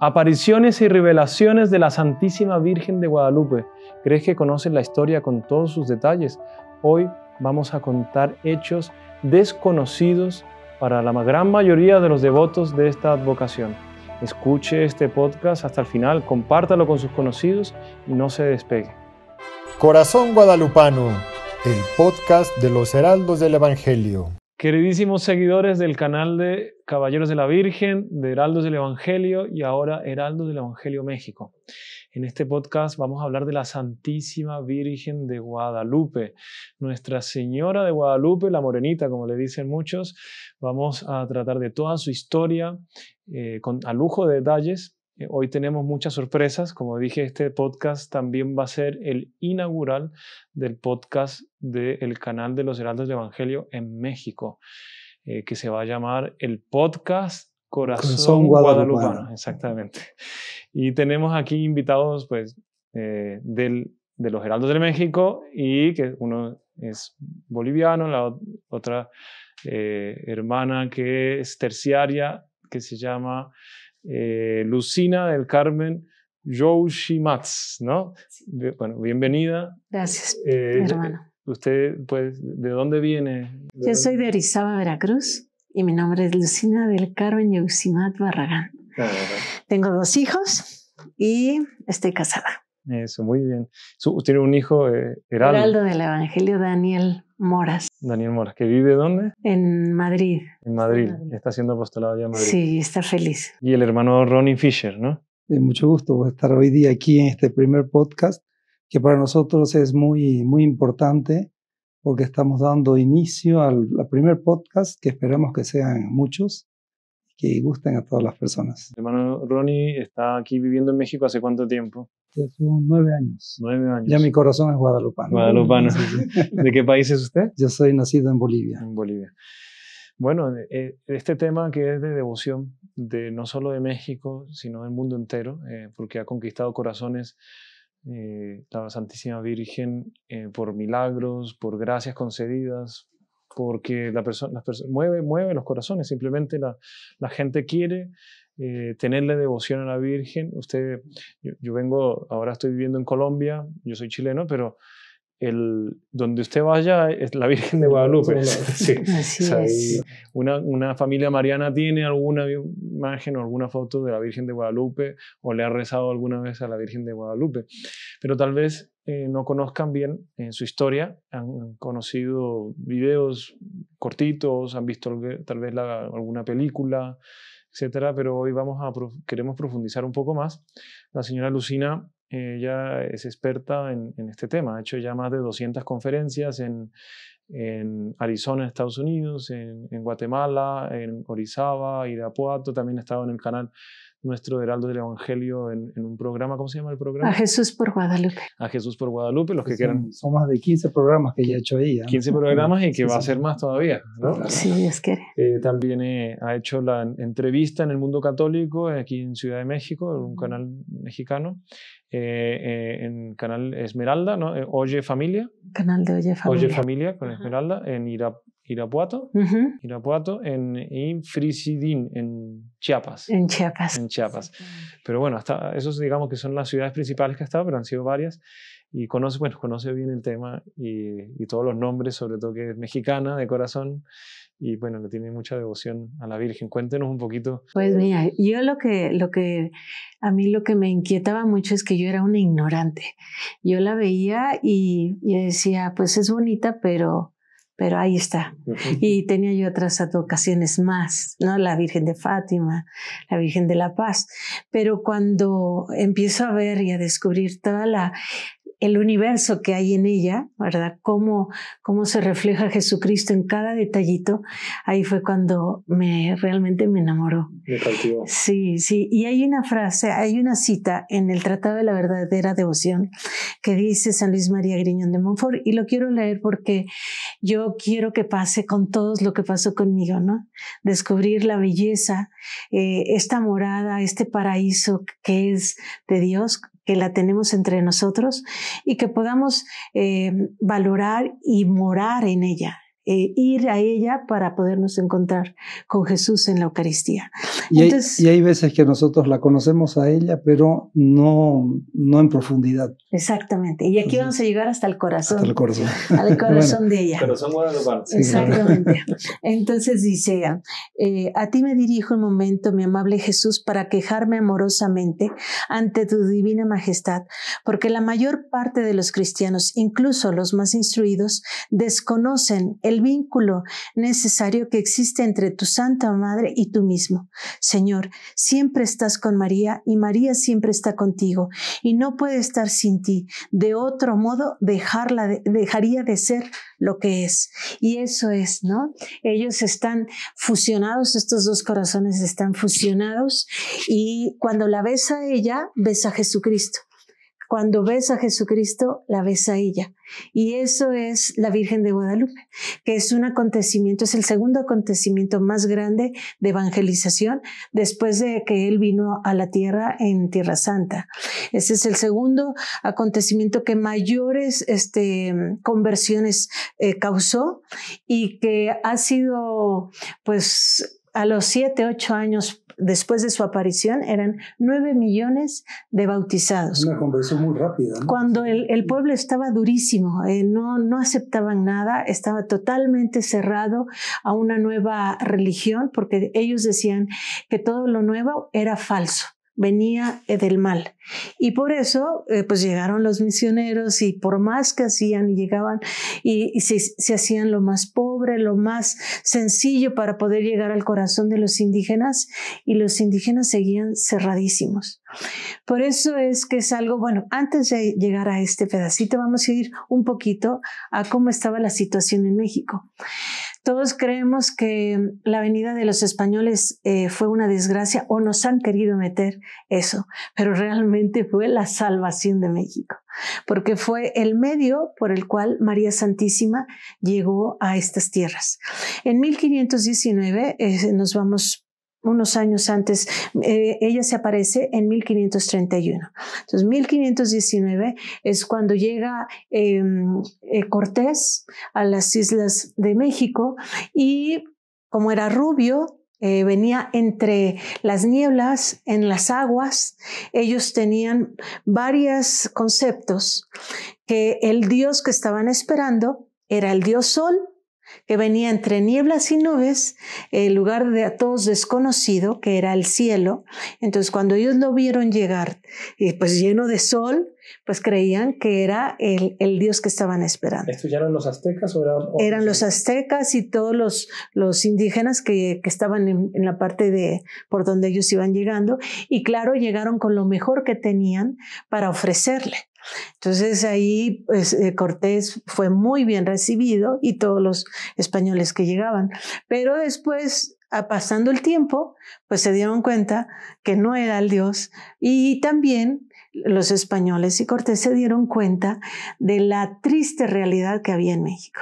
apariciones y revelaciones de la Santísima Virgen de Guadalupe. ¿Crees que conoces la historia con todos sus detalles? Hoy vamos a contar hechos desconocidos para la gran mayoría de los devotos de esta advocación. Escuche este podcast hasta el final, compártalo con sus conocidos y no se despegue. Corazón Guadalupano, el podcast de los Heraldos del Evangelio. Queridísimos seguidores del canal de Caballeros de la Virgen, de Heraldos del Evangelio y ahora Heraldos del Evangelio México. En este podcast vamos a hablar de la Santísima Virgen de Guadalupe, Nuestra Señora de Guadalupe, la Morenita, como le dicen muchos. Vamos a tratar de toda su historia eh, con, a lujo de detalles eh, hoy tenemos muchas sorpresas. Como dije, este podcast también va a ser el inaugural del podcast del canal de los Heraldos del Evangelio en México, eh, que se va a llamar el podcast Corazón, Guadalupano. Exactamente. Y tenemos aquí invitados pues, eh, de los Heraldos de México y que uno es boliviano, la otra hermana que es terciaria, que se llama eh, Lucina del Carmen Yoshimats, ¿no? Bueno, bienvenida. Gracias, eh, hermano. ¿Usted, pues, de dónde viene? Yo soy de Orizaba, Veracruz, y mi nombre es Lucina del Carmen Yoshimat Barragán. Ah, Tengo dos hijos y estoy casada. Eso, muy bien. tiene un hijo, eh, Heraldo. Heraldo del Evangelio, Daniel Moras. Daniel Moras, que vive dónde? En Madrid. En Madrid, está siendo apostolado ya en Madrid. Sí, está feliz. Y el hermano Ronnie Fisher, ¿no? Eh, mucho gusto estar hoy día aquí en este primer podcast, que para nosotros es muy, muy importante porque estamos dando inicio al, primer podcast que esperamos que sean muchos que gusten a todas las personas. hermano Ronnie está aquí viviendo en México hace cuánto tiempo? Ya tuvo nueve años. Nueve años. Ya mi corazón es guadalupano. Guadalupano. ¿De qué país es usted? Yo soy nacido en Bolivia. En Bolivia. Bueno, eh, este tema que es de devoción, de no solo de México, sino del mundo entero, eh, porque ha conquistado corazones eh, la Santísima Virgen por milagros, por gracias concedidas, porque la persona mueve, mueve los corazones, simplemente la gente quiere eh, tenerle devoción a la Virgen. Usted, yo, vengo, ahora estoy viviendo en Colombia, yo soy chileno, pero el, donde usted vaya es la Virgen de Guadalupe. Sí. Una, una, familia mariana tiene alguna imagen o alguna foto de la Virgen de Guadalupe o le ha rezado alguna vez a la Virgen de Guadalupe, pero tal vez eh, no conozcan bien en su historia, han conocido videos cortitos, han visto tal vez alguna película etcétera, pero hoy vamos a queremos profundizar un poco más. La señora Lucina, ella es experta en, en este tema, ha hecho ya más de 200 conferencias en, en Arizona, Estados Unidos, en, en Guatemala, en Orizaba, Irapuato, también ha estado en el canal nuestro heraldo del Evangelio en, un programa, ¿cómo se llama el programa? A Jesús por Guadalupe. A Jesús por Guadalupe, los que quieran. Son más de 15 programas que ya ha hecho ella. ¿eh? 15 programas y que va a ser más todavía, ¿no? Sí, Dios quiere. Eh, también eh, ha hecho la entrevista en el mundo católico, aquí en Ciudad de México, en un canal mexicano. Eh, en Canal Esmeralda, ¿no? Eh, Oye Familia. Canal de Oye Familia. Oye Familia con Esmeralda, en Irapuato, en Irapuato, en Frisidín en Chiapas. En Chiapas. En Chiapas. Pero bueno, hasta esos digamos que son las ciudades principales que ha estado, pero han sido varias. Y conoce, bueno, conoce bien el tema y, y todos los nombres, sobre todo que es mexicana de corazón y bueno, le tiene mucha devoción a la Virgen. Cuéntenos un poquito. Pues mira, yo lo que, lo que, a mí lo que me inquietaba mucho es que yo era una ignorante. Yo la veía y, decía, pues es bonita, pero, pero ahí está. Y tenía yo otras ocasiones más, ¿no? La Virgen de Fátima, la Virgen de la Paz. Pero cuando empiezo a ver y a descubrir toda la, el universo que hay en ella, ¿verdad? Cómo, cómo se refleja Jesucristo en cada detallito, ahí fue cuando me realmente me enamoró. Me cautivó. Sí, sí. Y hay una frase, hay una cita en el Tratado de la Verdadera Devoción que dice San Luis María Griñón de Montfort, y lo quiero leer porque yo quiero que pase con todos lo que pasó conmigo, ¿no? Descubrir la belleza, eh, esta morada, este paraíso que es de Dios que la tenemos entre nosotros y que podamos eh, valorar y morar en ella, eh, ir a ella para podernos encontrar con Jesús en la Eucaristía. Y, hay, veces que nosotros la conocemos a ella, pero no, no en profundidad. Exactamente. Y aquí vamos a llegar hasta el corazón. Hasta el corazón. Al corazón de ella. Exactamente. Entonces dice, eh, a ti me dirijo un momento, mi amable Jesús, para quejarme amorosamente ante tu divina majestad, porque la mayor parte de los cristianos, incluso los más instruidos, desconocen el vínculo necesario que existe entre tu Santa Madre y tú mismo. Señor, siempre estás con María y María siempre está contigo y no puede estar sin ti. De otro modo, dejarla dejaría de ser lo que es. Y eso es, ¿no? Ellos están fusionados, estos dos corazones están fusionados y cuando la ves a ella, ves a Jesucristo. Cuando ves a Jesucristo, la ves a ella. Y eso es la Virgen de Guadalupe, que es un acontecimiento, es el segundo acontecimiento más grande de evangelización después de que él vino a la tierra en Tierra Santa. Ese es el segundo acontecimiento que mayores este, conversiones eh, causó y que ha sido, pues, a los siete, ocho años después de su aparición, eran nueve millones de bautizados. Una conversión muy rápida. Cuando el, pueblo estaba durísimo, eh, no aceptaban nada, estaba totalmente cerrado a una nueva religión, porque ellos decían que todo lo nuevo era falso venía eh, del mal. Y por eso, eh, pues llegaron los misioneros y por más que hacían y llegaban y, se, se, hacían lo más pobre, lo más sencillo para poder llegar al corazón de los indígenas y los indígenas seguían cerradísimos. Por eso es que es algo, bueno, antes de llegar a este pedacito, vamos a ir un poquito a cómo estaba la situación en México. Todos creemos que la venida de los españoles eh, fue una desgracia o nos han querido meter eso, pero realmente fue la salvación de México, porque fue el medio por el cual María Santísima llegó a estas tierras. En 1519 eh, nos vamos unos años antes, eh, ella se aparece en 1531. Entonces, 1519 es cuando llega em, eh, Cortés a las islas de México y como era rubio, eh, venía entre las nieblas, en las aguas. Ellos tenían varios conceptos que el Dios que estaban esperando era el Dios Sol que venía entre nieblas y nubes, el lugar de a todos desconocido, que era el cielo. Entonces, cuando ellos lo vieron llegar, y eh, pues lleno de sol, pues creían que era el, Dios que estaban esperando. ¿Estudiaron ya eran los aztecas o eran Eran los aztecas y todos los, los indígenas que, estaban en, en, la parte de por donde ellos iban llegando. Y claro, llegaron con lo mejor que tenían para ofrecerle. Entonces ahí pues, eh, Cortés fue muy bien recibido y todos los españoles que llegaban. Pero después, a pasando el tiempo, pues se dieron cuenta que no era el Dios y también los españoles y Cortés se dieron cuenta de la triste realidad que había en México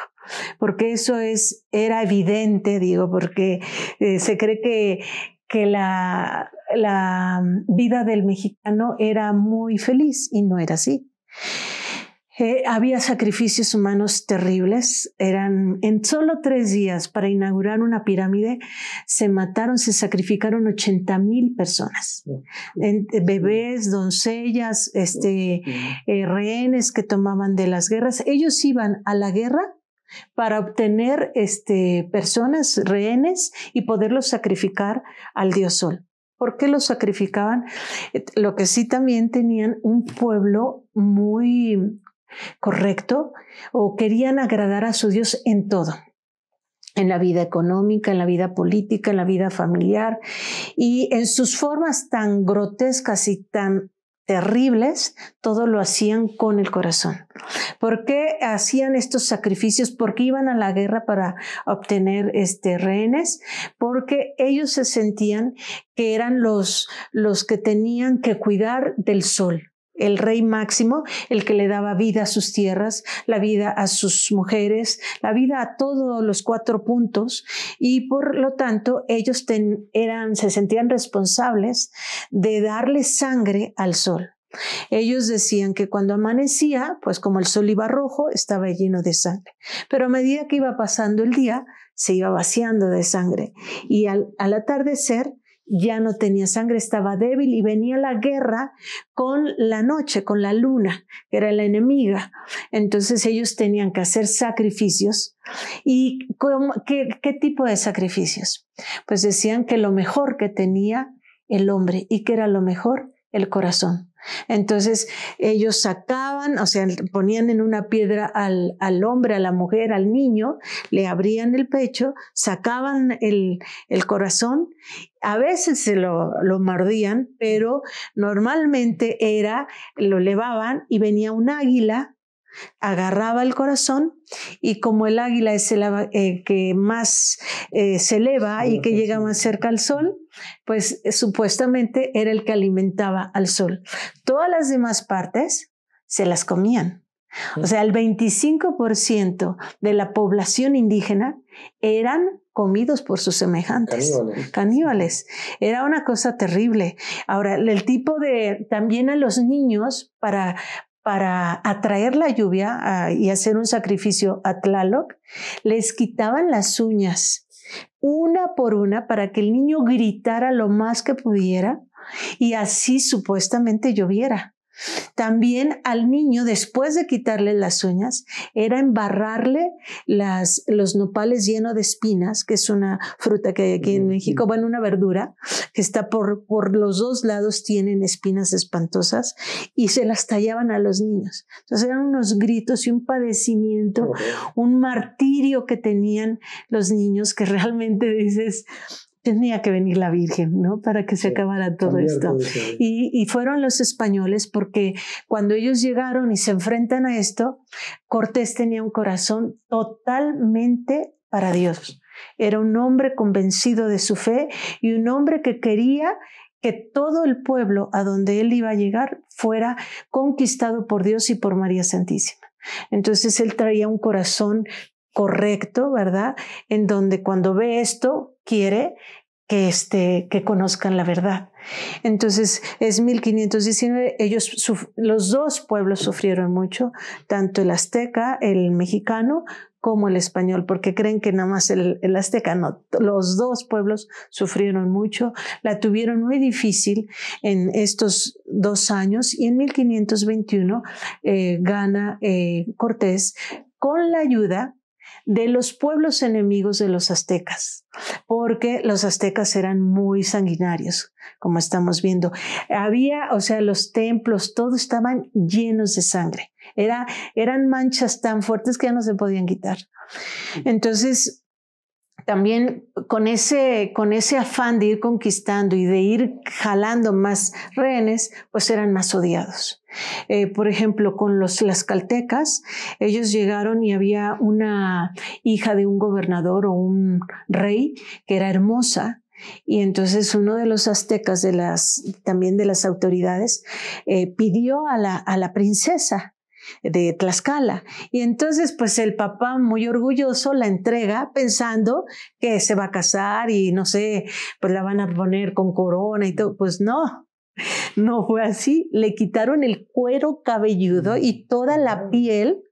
porque eso es, era evidente, digo, porque eh, se cree que, que la la vida del mexicano era muy feliz y no era así. Eh, había sacrificios humanos terribles. Eran en solo tres días para inaugurar una pirámide, se mataron, se sacrificaron 80 mil personas, eh, bebés, doncellas, este, eh, rehenes que tomaban de las guerras. Ellos iban a la guerra para obtener este, personas, rehenes y poderlos sacrificar al dios sol. ¿Por qué los sacrificaban? Eh, lo que sí también tenían un pueblo muy correcto o querían agradar a su Dios en todo en la vida económica, en la vida política, en la vida familiar y en sus formas tan grotescas y tan terribles, todo lo hacían con el corazón. ¿Por qué hacían estos sacrificios? Porque iban a la guerra para obtener este, rehenes, porque ellos se sentían que eran los, los que tenían que cuidar del sol el rey máximo, el que le daba vida a sus tierras, la vida a sus mujeres, la vida a todos los cuatro puntos y por lo tanto ellos ten, eran, se sentían responsables de darle sangre al sol. Ellos decían que cuando amanecía, pues como el sol iba rojo, estaba lleno de sangre. Pero a medida que iba pasando el día, se iba vaciando de sangre. Y al atardecer, ya no tenía sangre, estaba débil y venía la guerra con la noche, con la luna, que era la enemiga. Entonces ellos tenían que hacer sacrificios. ¿Y qué, tipo de sacrificios? Pues decían que lo mejor que tenía el hombre y que era lo mejor el corazón. Entonces ellos sacaban, o sea, ponían en una piedra al, hombre, a la mujer, al niño, le abrían el pecho, sacaban el, el corazón a veces se lo, mordían, pero normalmente era, lo levaban y venía un águila, agarraba el corazón y como el águila es el eh, que más eh, se eleva y que llega más cerca al sol, pues eh, supuestamente era el que alimentaba al sol. Todas las demás partes se las comían. O sea, el 25% de la población indígena eran comidos por sus semejantes, caníbales. Era una cosa terrible. Ahora, el tipo de, también a los niños, para, para atraer la lluvia ah, y hacer un sacrificio a Tlaloc, les quitaban las uñas una por una para que el niño gritara lo más que pudiera y así supuestamente lloviera. También al niño, después de quitarle las uñas, era embarrarle las, los nopales llenos de espinas, que es una fruta que hay aquí en México, bueno, una verdura, que está por, los dos lados, tienen espinas espantosas, y se las tallaban a los niños. Entonces eran unos gritos y un padecimiento, un martirio que tenían los niños que realmente dices, tenía que venir la Virgen, ¿no? Para que se acabara todo esto. ¿eh? y, y, fueron los españoles porque cuando ellos llegaron y se enfrentan a esto, Cortés tenía un corazón totalmente para Dios. Era un hombre convencido de su fe y un hombre que quería que todo el pueblo a donde él iba a llegar fuera conquistado por Dios y por María Santísima. Entonces él traía un corazón correcto, ¿verdad? En donde cuando ve esto, quiere que, este, que conozcan la verdad. Entonces es 1519, ellos, los dos pueblos sufrieron mucho, tanto el azteca, el mexicano, como el español, porque creen que nada más el, azteca, no, los dos pueblos sufrieron mucho, la tuvieron muy difícil en estos dos años y en 1521 eh, gana eh, Cortés con la ayuda de los pueblos enemigos de los aztecas, porque los aztecas eran muy sanguinarios, como estamos viendo. Había, o sea, los templos, todos estaban llenos de sangre. Era, eran manchas tan fuertes que ya no se podían quitar. Entonces, también con ese, con ese afán de ir conquistando y de ir jalando más rehenes, pues eran más odiados. Eh, por ejemplo, con los caltecas, ellos llegaron y había una hija de un gobernador o un rey que era hermosa, y entonces uno de los aztecas, de las, también de las autoridades, eh, pidió a la, a la princesa de Tlaxcala. Y entonces, pues el papá muy orgulloso la entrega pensando que se va a casar y no sé, pues la van a poner con corona y todo. Pues no, no fue así. Le quitaron el cuero cabelludo y toda la piel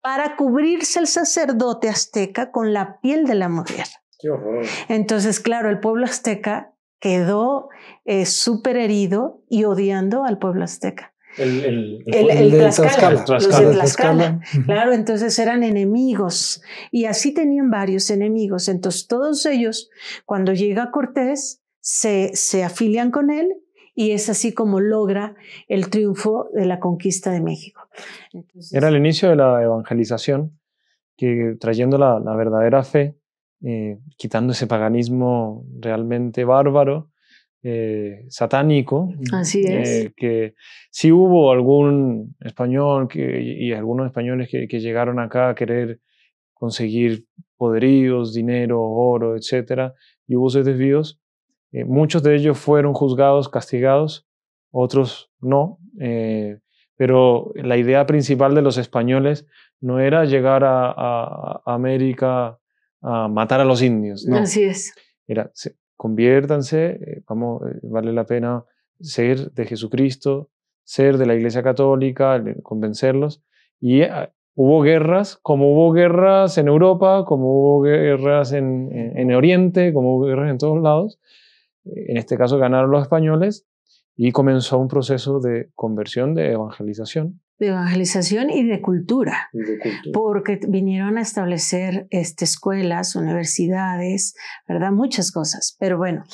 para cubrirse el sacerdote azteca con la piel de la mujer. entonces, claro, el pueblo azteca quedó eh, súper herido y odiando al pueblo azteca. El, de Tlaxcala, Claro, entonces eran enemigos y así tenían varios enemigos. Entonces todos ellos, cuando llega Cortés, se, se afilian con él y es así como logra el triunfo de la conquista de México. Era el inicio de la evangelización, que trayendo la, verdadera fe, eh, quitando ese paganismo realmente bárbaro, eh, satánico. Así eh, que si hubo algún español y algunos españoles que, llegaron acá a querer conseguir poderíos, dinero, oro, etc. Y hubo esos desvíos. Eh, muchos de ellos fueron juzgados, castigados, otros no. pero la idea principal de los españoles no era llegar a, América a matar a los indios. ¿no? Así es. Era, conviértanse, eh, vamos, eh, vale la pena ser de Jesucristo, ser de la Iglesia Católica, eh, convencerlos. Y hubo guerras, como hubo guerras en Europa, como hubo guerras en Oriente, como hubo guerras en todos lados. En este caso ganaron los españoles y comenzó un proceso de conversión, de evangelización de evangelización y de, cultura, porque vinieron a establecer este, escuelas, universidades, ¿verdad? Muchas cosas. Pero bueno,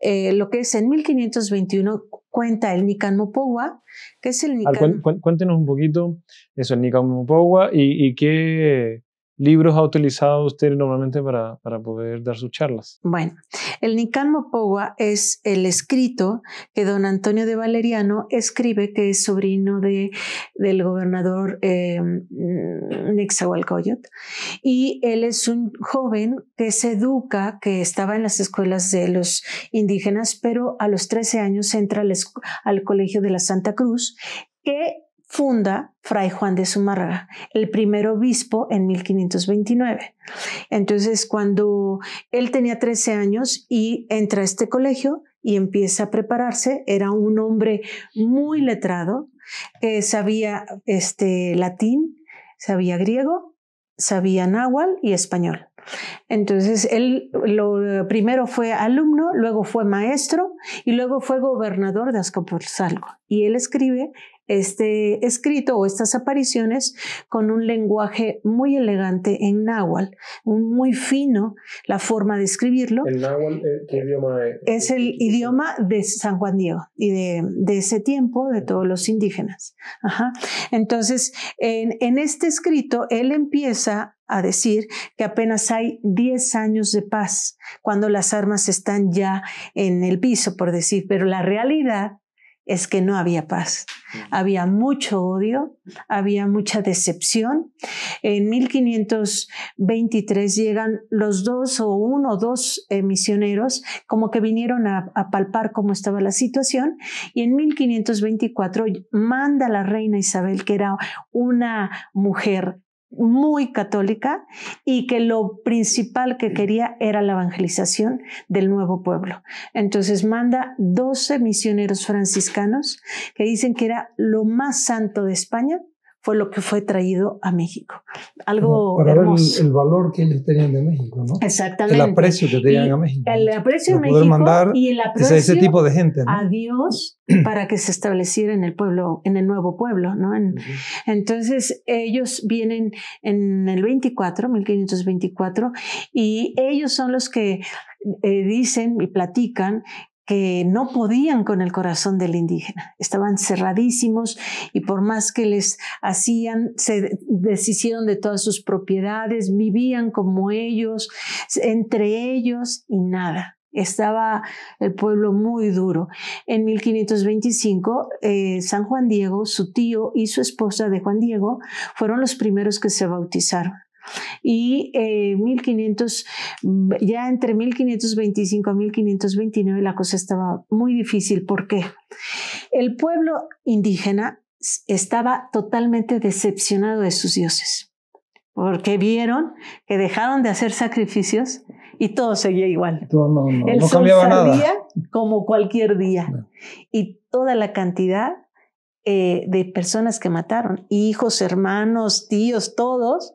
eh, lo que es en 1521 cuenta el Nican que es el Nican... Cuéntenos un poquito eso, el Nican y qué, libros ha utilizado usted normalmente para, poder dar sus charlas? Bueno, el Nican Mopowa es el escrito que don Antonio de Valeriano escribe, que es sobrino de, del gobernador eh, Y él es un joven que se educa, que estaba en las escuelas de los indígenas, pero a los 13 años entra al, al colegio de la Santa Cruz, que funda Fray Juan de Zumárraga, el primer obispo en 1529. Entonces, cuando él tenía 13 años y entra a este colegio y empieza a prepararse, era un hombre muy letrado, que eh, sabía este, latín, sabía griego, sabía náhuatl y español. Entonces, él lo, primero fue alumno, luego fue maestro y luego fue gobernador de Azcapotzalco. Y él escribe este escrito o estas apariciones con un lenguaje muy elegante en náhuatl, muy fino la forma de escribirlo. ¿El náhuatl eh, qué idioma es? Es el idioma de San Juan Diego y de, ese tiempo de todos los indígenas. Entonces, en, este escrito, él empieza a decir que apenas hay 10 años de paz cuando las armas están ya en el piso, por decir, pero la realidad es que no había paz. Mm. Había mucho odio, había mucha decepción. En 1523 llegan los dos o uno o dos eh, misioneros como que vinieron a, a, palpar cómo estaba la situación y en 1524 manda la reina Isabel, que era una mujer muy católica y que lo principal que quería era la evangelización del nuevo pueblo. Entonces manda 12 misioneros franciscanos que dicen que era lo más santo de España fue lo que fue traído a México. Algo Para Ver el, valor que ellos tenían de México, ¿no? Exactamente. El aprecio que tenían a México. El aprecio de México y el aprecio ese tipo de gente, ¿no? a Dios para que se estableciera en el pueblo, en el nuevo pueblo, ¿no? Entonces ellos vienen en el 24, 1524, y ellos son los que eh, dicen y platican que no podían con el corazón del indígena, estaban cerradísimos y por más que les hacían, se deshicieron de todas sus propiedades, vivían como ellos, entre ellos y nada. Estaba el pueblo muy duro. En 1525, eh, San Juan Diego, su tío y su esposa de Juan Diego fueron los primeros que se bautizaron y 1500, eh, ya entre 1525 a 1529 la cosa estaba muy difícil. ¿Por qué? El pueblo indígena estaba totalmente decepcionado de sus dioses, porque vieron que dejaron de hacer sacrificios y todo seguía igual. No, no, El sol salía nada. como cualquier día y toda la cantidad eh, de personas que mataron, hijos, hermanos, tíos, todos,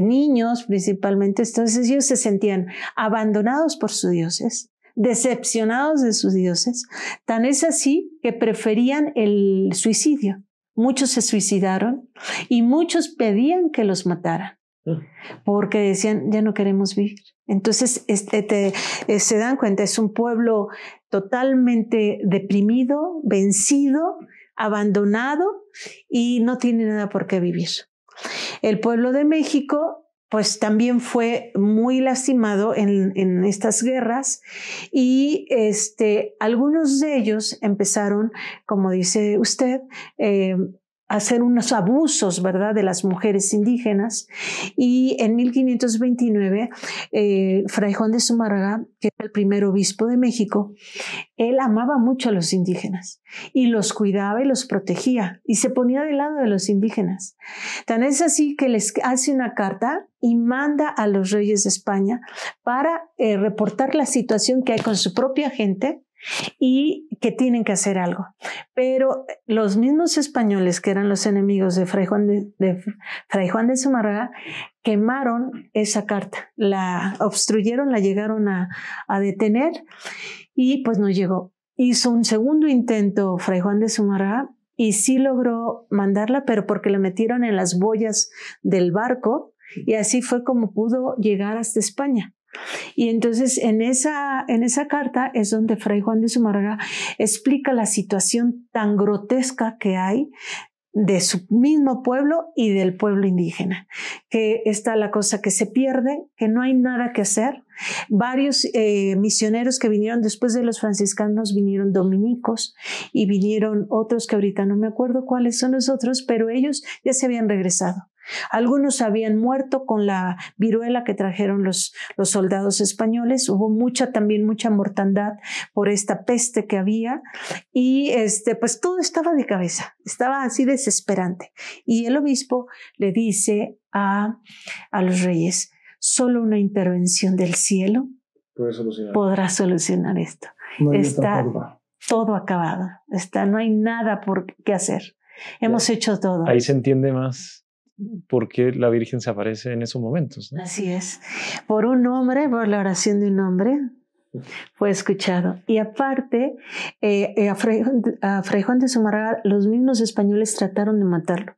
niños principalmente, entonces ellos se sentían abandonados por sus dioses, decepcionados de sus dioses, tan es así que preferían el suicidio. Muchos se suicidaron y muchos pedían que los mataran mm. porque decían, ya no queremos vivir. Entonces este, eh, se dan cuenta, es un pueblo totalmente deprimido, vencido, abandonado y no tiene nada por qué vivir. El pueblo de México pues también fue muy lastimado en, estas guerras y este, algunos de ellos empezaron, como dice usted, eh, hacer unos abusos, ¿verdad?, de las mujeres indígenas. Y en 1529, eh, Fray Juan de Zumárraga, que era el primer obispo de México, él amaba mucho a los indígenas y los cuidaba y los protegía y se ponía del lado de los indígenas. Tan es así que les hace una carta y manda a los reyes de España para eh, reportar la situación que hay con su propia gente y que tienen que hacer algo. Pero los mismos españoles que eran los enemigos de Fray Juan de, Fray Juan de quemaron esa carta, la obstruyeron, la llegaron a, detener y pues no llegó. Hizo un segundo intento Fray Juan de Zumárraga y sí logró mandarla, pero porque la metieron en las boyas del barco y así fue como pudo llegar hasta España. Y entonces en esa, en esa carta es donde Fray Juan de sumarga explica la situación tan grotesca que hay de su mismo pueblo y del pueblo indígena, que está la cosa que se pierde, que no hay nada que hacer. Varios eh, misioneros que vinieron después de los franciscanos, vinieron dominicos y vinieron otros que ahorita no me acuerdo cuáles son los otros, pero ellos ya se habían regresado. Algunos habían muerto con la viruela que trajeron los, soldados españoles. Hubo mucha también, mucha mortandad por esta peste que había. Y este, pues todo estaba de cabeza, estaba así desesperante. Y el obispo le dice a, a los reyes, solo una intervención del cielo podrá solucionar esto. está todo acabado, está, no hay nada por qué hacer. Hemos hecho todo. Ahí se entiende más porque la Virgen se aparece en esos momentos. Así es. Por un hombre, por la oración de un hombre, fue escuchado. Y aparte, eh, eh, a, Fray, Juan de Zumarraga, los mismos españoles trataron de matarlo.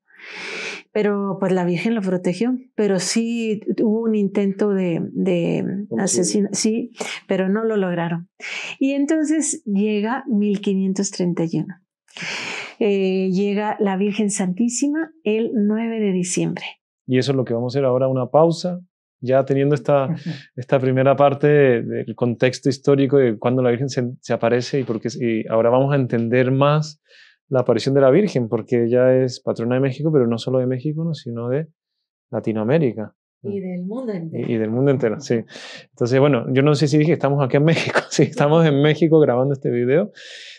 Pero pues la Virgen lo protegió, pero sí hubo un intento de, de sí, pero no lo lograron. Y entonces llega 1531. Eh, llega la Virgen Santísima el 9 de diciembre. Y eso es lo que vamos a hacer ahora, una pausa, ya teniendo esta, esta primera parte del contexto histórico de cuando la Virgen se, aparece y, porque, y ahora vamos a entender más la aparición de la Virgen, porque ella es patrona de México, pero no solo de México, sino de Latinoamérica. Y del mundo entero. del mundo entero, sí. Entonces, bueno, yo no sé si dije, estamos aquí en México, si estamos en México grabando este video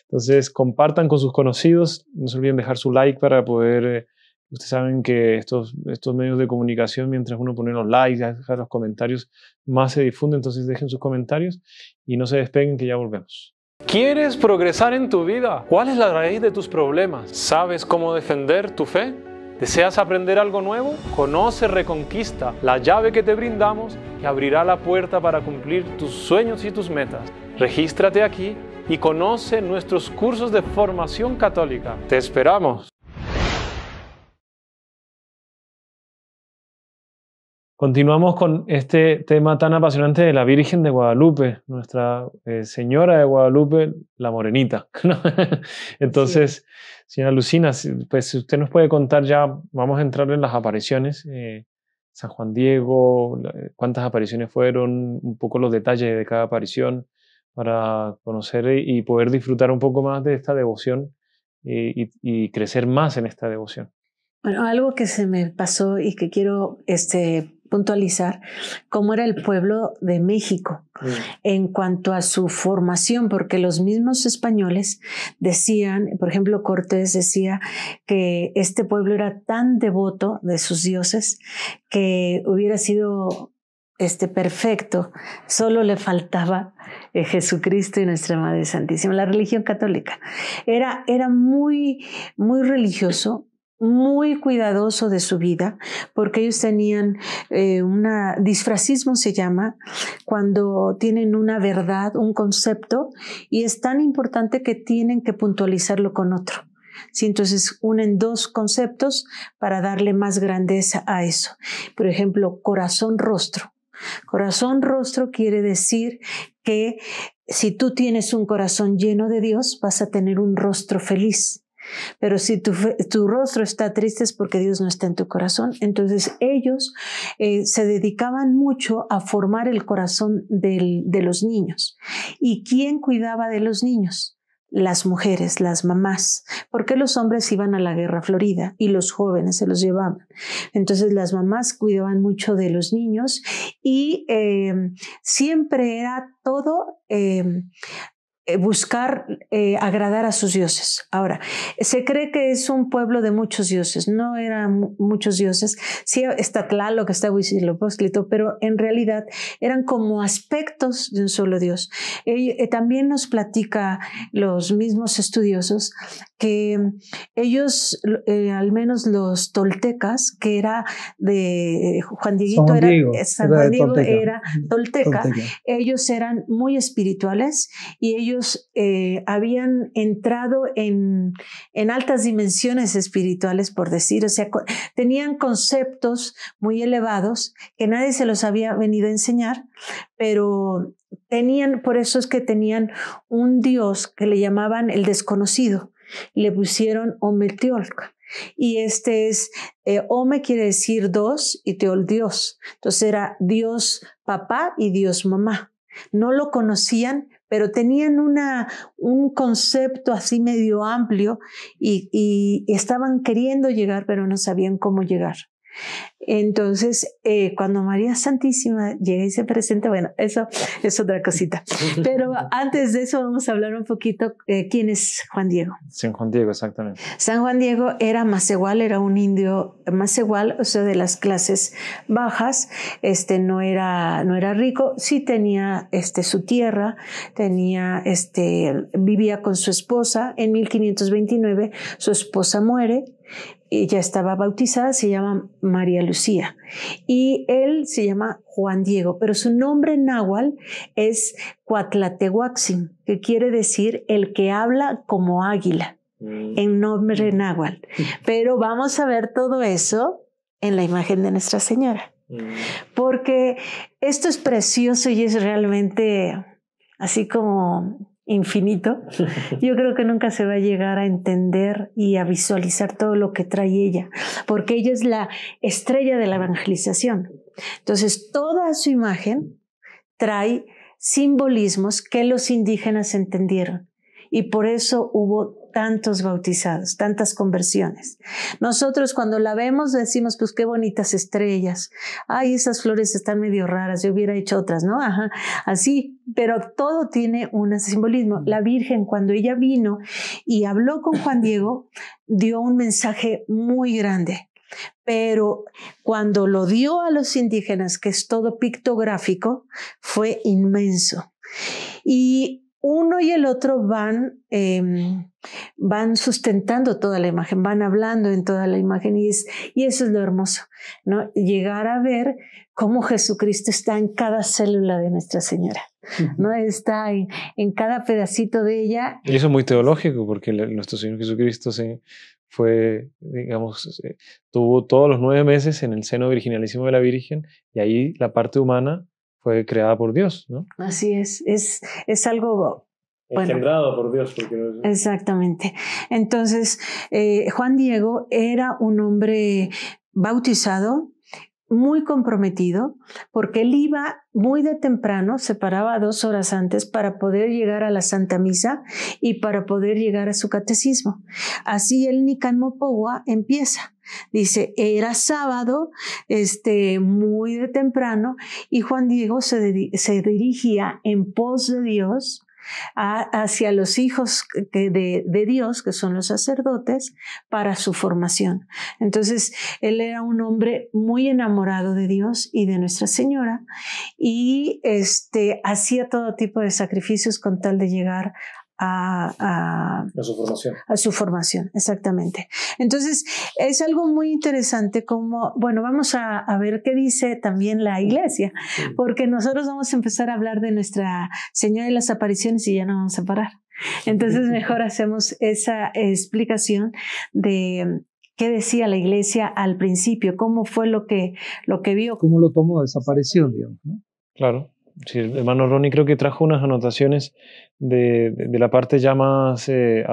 entonces, compartan con sus conocidos. No se olviden dejar su like para poder. Eh, ustedes saben que estos, estos medios de comunicación, mientras uno pone los likes, deja los comentarios, más se difunden, Entonces, dejen sus comentarios y no se despeguen, que ya volvemos. ¿Quieres progresar en tu vida? ¿Cuál es la raíz de tus problemas? ¿Sabes cómo defender tu fe? ¿Deseas aprender algo nuevo? Conoce Reconquista, la llave que te brindamos que abrirá la puerta para cumplir tus sueños y tus metas. Regístrate aquí y conoce nuestros cursos de formación católica. Te esperamos. Continuamos con este tema tan apasionante de la Virgen de Guadalupe, nuestra eh, Señora de Guadalupe, la Morenita. Entonces, señora Lucina, pues si usted nos puede contar ya, vamos a entrar en las apariciones, eh, San Juan Diego, cuántas apariciones fueron, un poco los detalles de cada aparición, para conocer y poder disfrutar un poco más de esta devoción y, crecer más en esta devoción. Bueno, algo que se me pasó y que quiero este, puntualizar cómo era el pueblo de México mm. en cuanto a su formación, porque los mismos españoles decían, por ejemplo, Cortés decía que este pueblo era tan devoto de sus dioses que hubiera sido este, perfecto, solo le faltaba eh, Jesucristo y nuestra Madre Santísima, la religión católica. Era, era muy, muy religioso, muy cuidadoso de su vida, porque ellos tenían eh, una disfracismo se llama, cuando tienen una verdad, un concepto, y es tan importante que tienen que puntualizarlo con otro. Sí, entonces unen dos conceptos para darle más grandeza a eso. Por ejemplo, corazón-rostro. Corazón rostro quiere decir que si tú tienes un corazón lleno de Dios, vas a tener un rostro feliz. Pero si tu, rostro está triste es porque Dios no está en tu corazón. Entonces ellos eh, se dedicaban mucho a formar el corazón de los niños. ¿Y quién cuidaba de los niños? las mujeres, las mamás. porque los hombres iban a la guerra florida y los jóvenes se los llevaban? Entonces las mamás cuidaban mucho de los niños y eh, siempre era todo eh, eh, buscar eh, agradar a sus dioses. Ahora, se cree que es un pueblo de muchos dioses, no eran muchos dioses, sí está claro que está Huitzilopochtli, pero en realidad eran como aspectos de un solo dios. Eh, también nos platica los mismos estudiosos que ellos, al menos los toltecas, que era de Juan Dieguito, era, San era, tolteca, ellos eran muy espirituales y ellos eh, habían entrado en, altas dimensiones espirituales, por decir, o sea, tenían conceptos muy elevados que nadie se los había venido a enseñar, pero tenían, por eso es que tenían un Dios que le llamaban el desconocido, y le pusieron Teol, Y este es, eh, Ome quiere decir dos y Teol Dios. Entonces era Dios papá y Dios mamá. No lo conocían, pero tenían una, un concepto así medio amplio y, y estaban queriendo llegar, pero no sabían cómo llegar. Entonces, eh, cuando María Santísima llega y se presenta, bueno, eso es otra cosita. Pero antes de eso vamos a hablar un poquito eh, quién es Juan Diego. San Juan Diego, exactamente. San Juan Diego era más igual, era un indio más igual, o sea, de las clases bajas, este, no, era, no era rico, sí tenía este, su tierra, tenía, este, vivía con su esposa, en 1529 su esposa muere ella estaba bautizada, se llama María Lucía, y él se llama Juan Diego, pero su nombre náhuatl es Cuatlatehuaxin, que quiere decir el que habla como águila, mm. en nombre mm. náhuatl. Pero vamos a ver todo eso en la imagen de Nuestra Señora, mm. porque esto es precioso y es realmente así como infinito, yo creo que nunca se va a llegar a entender y a visualizar todo lo que trae ella, porque ella es la estrella de la evangelización. Entonces, toda su imagen trae simbolismos que los indígenas entendieron y por eso hubo tantos bautizados, tantas conversiones. Nosotros cuando la vemos decimos, pues qué bonitas estrellas. Ay, esas flores están medio raras, yo hubiera hecho otras, ¿no? Ajá, así, pero todo tiene un simbolismo. La Virgen cuando ella vino y habló con Juan Diego, dio un mensaje muy grande. Pero cuando lo dio a los indígenas, que es todo pictográfico, fue inmenso. Y uno y el otro van, em, van sustentando toda la imagen, van hablando en toda la imagen y, es, y eso es lo hermoso, ¿no? Llegar a ver cómo Jesucristo está en cada célula de Nuestra Señora, ¿no? Está en, cada pedacito de ella. Y eso es muy teológico porque nuestro Señor Jesucristo se fue, digamos, tuvo todos los nueve meses en el seno virginalísimo de la Virgen y ahí la parte humana fue creada por Dios, ¿no? Así es, es, es algo... Engendrado por Dios. Exactamente. Entonces, eh, Juan Diego era un hombre bautizado, muy comprometido, porque él iba muy de temprano, se paraba dos horas antes para poder llegar a la Santa Misa y para poder llegar a su catecismo. Así el Mopowa empieza. Dice, era sábado, este, muy de temprano, y Juan Diego se, dirigía en pos de Dios hacia los hijos de, Dios, que son los sacerdotes, para su formación. Entonces, él era un hombre muy enamorado de Dios y de Nuestra Señora, y este, hacía todo tipo de sacrificios con tal de llegar a, su formación. A su formación, exactamente. Entonces, es algo muy interesante como, bueno, vamos a, ver qué dice también la iglesia, porque nosotros vamos a empezar a hablar de Nuestra Señora de las Apariciones y ya no vamos a parar. Entonces, mejor hacemos esa explicación de qué decía la iglesia al principio, cómo fue lo que, lo que vio. ¿Cómo lo tomó? Desaparición, digamos. ¿no? Claro sí, hermano Ronnie creo que trajo unas anotaciones de, de, la parte ya más eh,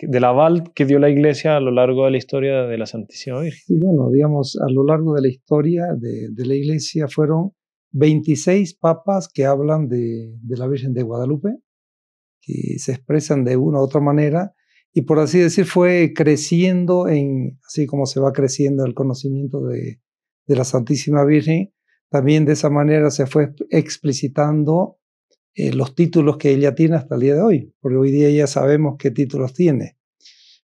del aval que dio la iglesia a lo largo de la historia de la Santísima Virgen. Sí, bueno, digamos, a lo largo de la historia de, de la iglesia fueron 26 papas que hablan de, de la Virgen de Guadalupe, que se expresan de una u otra manera, y por así decir fue creciendo en, así como se va creciendo el conocimiento de, de la Santísima Virgen, también de esa manera se fue explicitando eh, los títulos que ella tiene hasta el día de hoy, porque hoy día ya sabemos qué títulos tiene.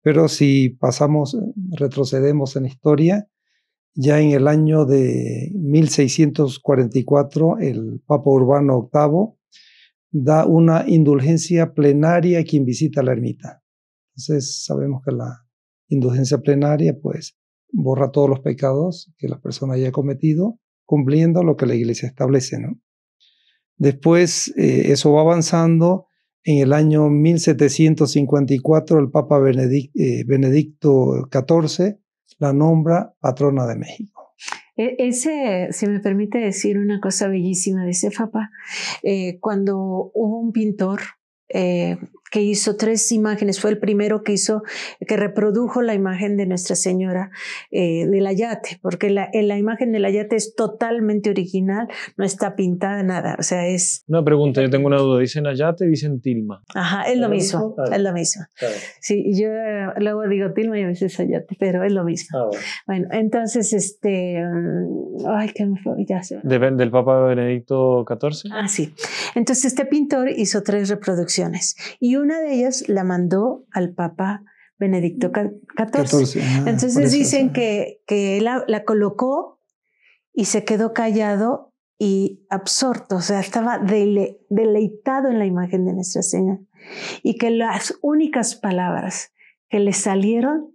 Pero si pasamos, retrocedemos en historia, ya en el año de 1644 el Papa Urbano VIII da una indulgencia plenaria a quien visita la ermita. Entonces sabemos que la indulgencia plenaria pues borra todos los pecados que la persona haya cometido cumpliendo lo que la iglesia establece. ¿no? Después eh, eso va avanzando. En el año 1754 el Papa eh, Benedicto XIV la nombra patrona de México. E, ese, si me permite decir una cosa bellísima de ese papa, eh, cuando hubo un pintor eh, que hizo tres imágenes, fue el primero que hizo, que reprodujo la imagen de Nuestra Señora del eh, de porque la, eh, la imagen del Ayate es totalmente original, no está pintada nada, o sea, es... Una pregunta, yo tengo una duda, ¿dicen Ayate dicen Tilma? Ajá, es lo mismo, es lo mismo. Ah, sí, yo luego digo Tilma y a veces Ayate, pero es lo mismo. Ah, bueno. entonces, este... Mm, ay, qué me fue, ya se... ¿Del Papa Benedicto XIV? Ah, sí. Entonces, este pintor hizo tres reproducciones y una de ellas la mandó al Papa Benedicto XIV. Entonces dicen que, que la, colocó y se quedó callado y absorto, o sea, estaba deleitado en la imagen de Nuestra Señora. Y que las únicas palabras que le salieron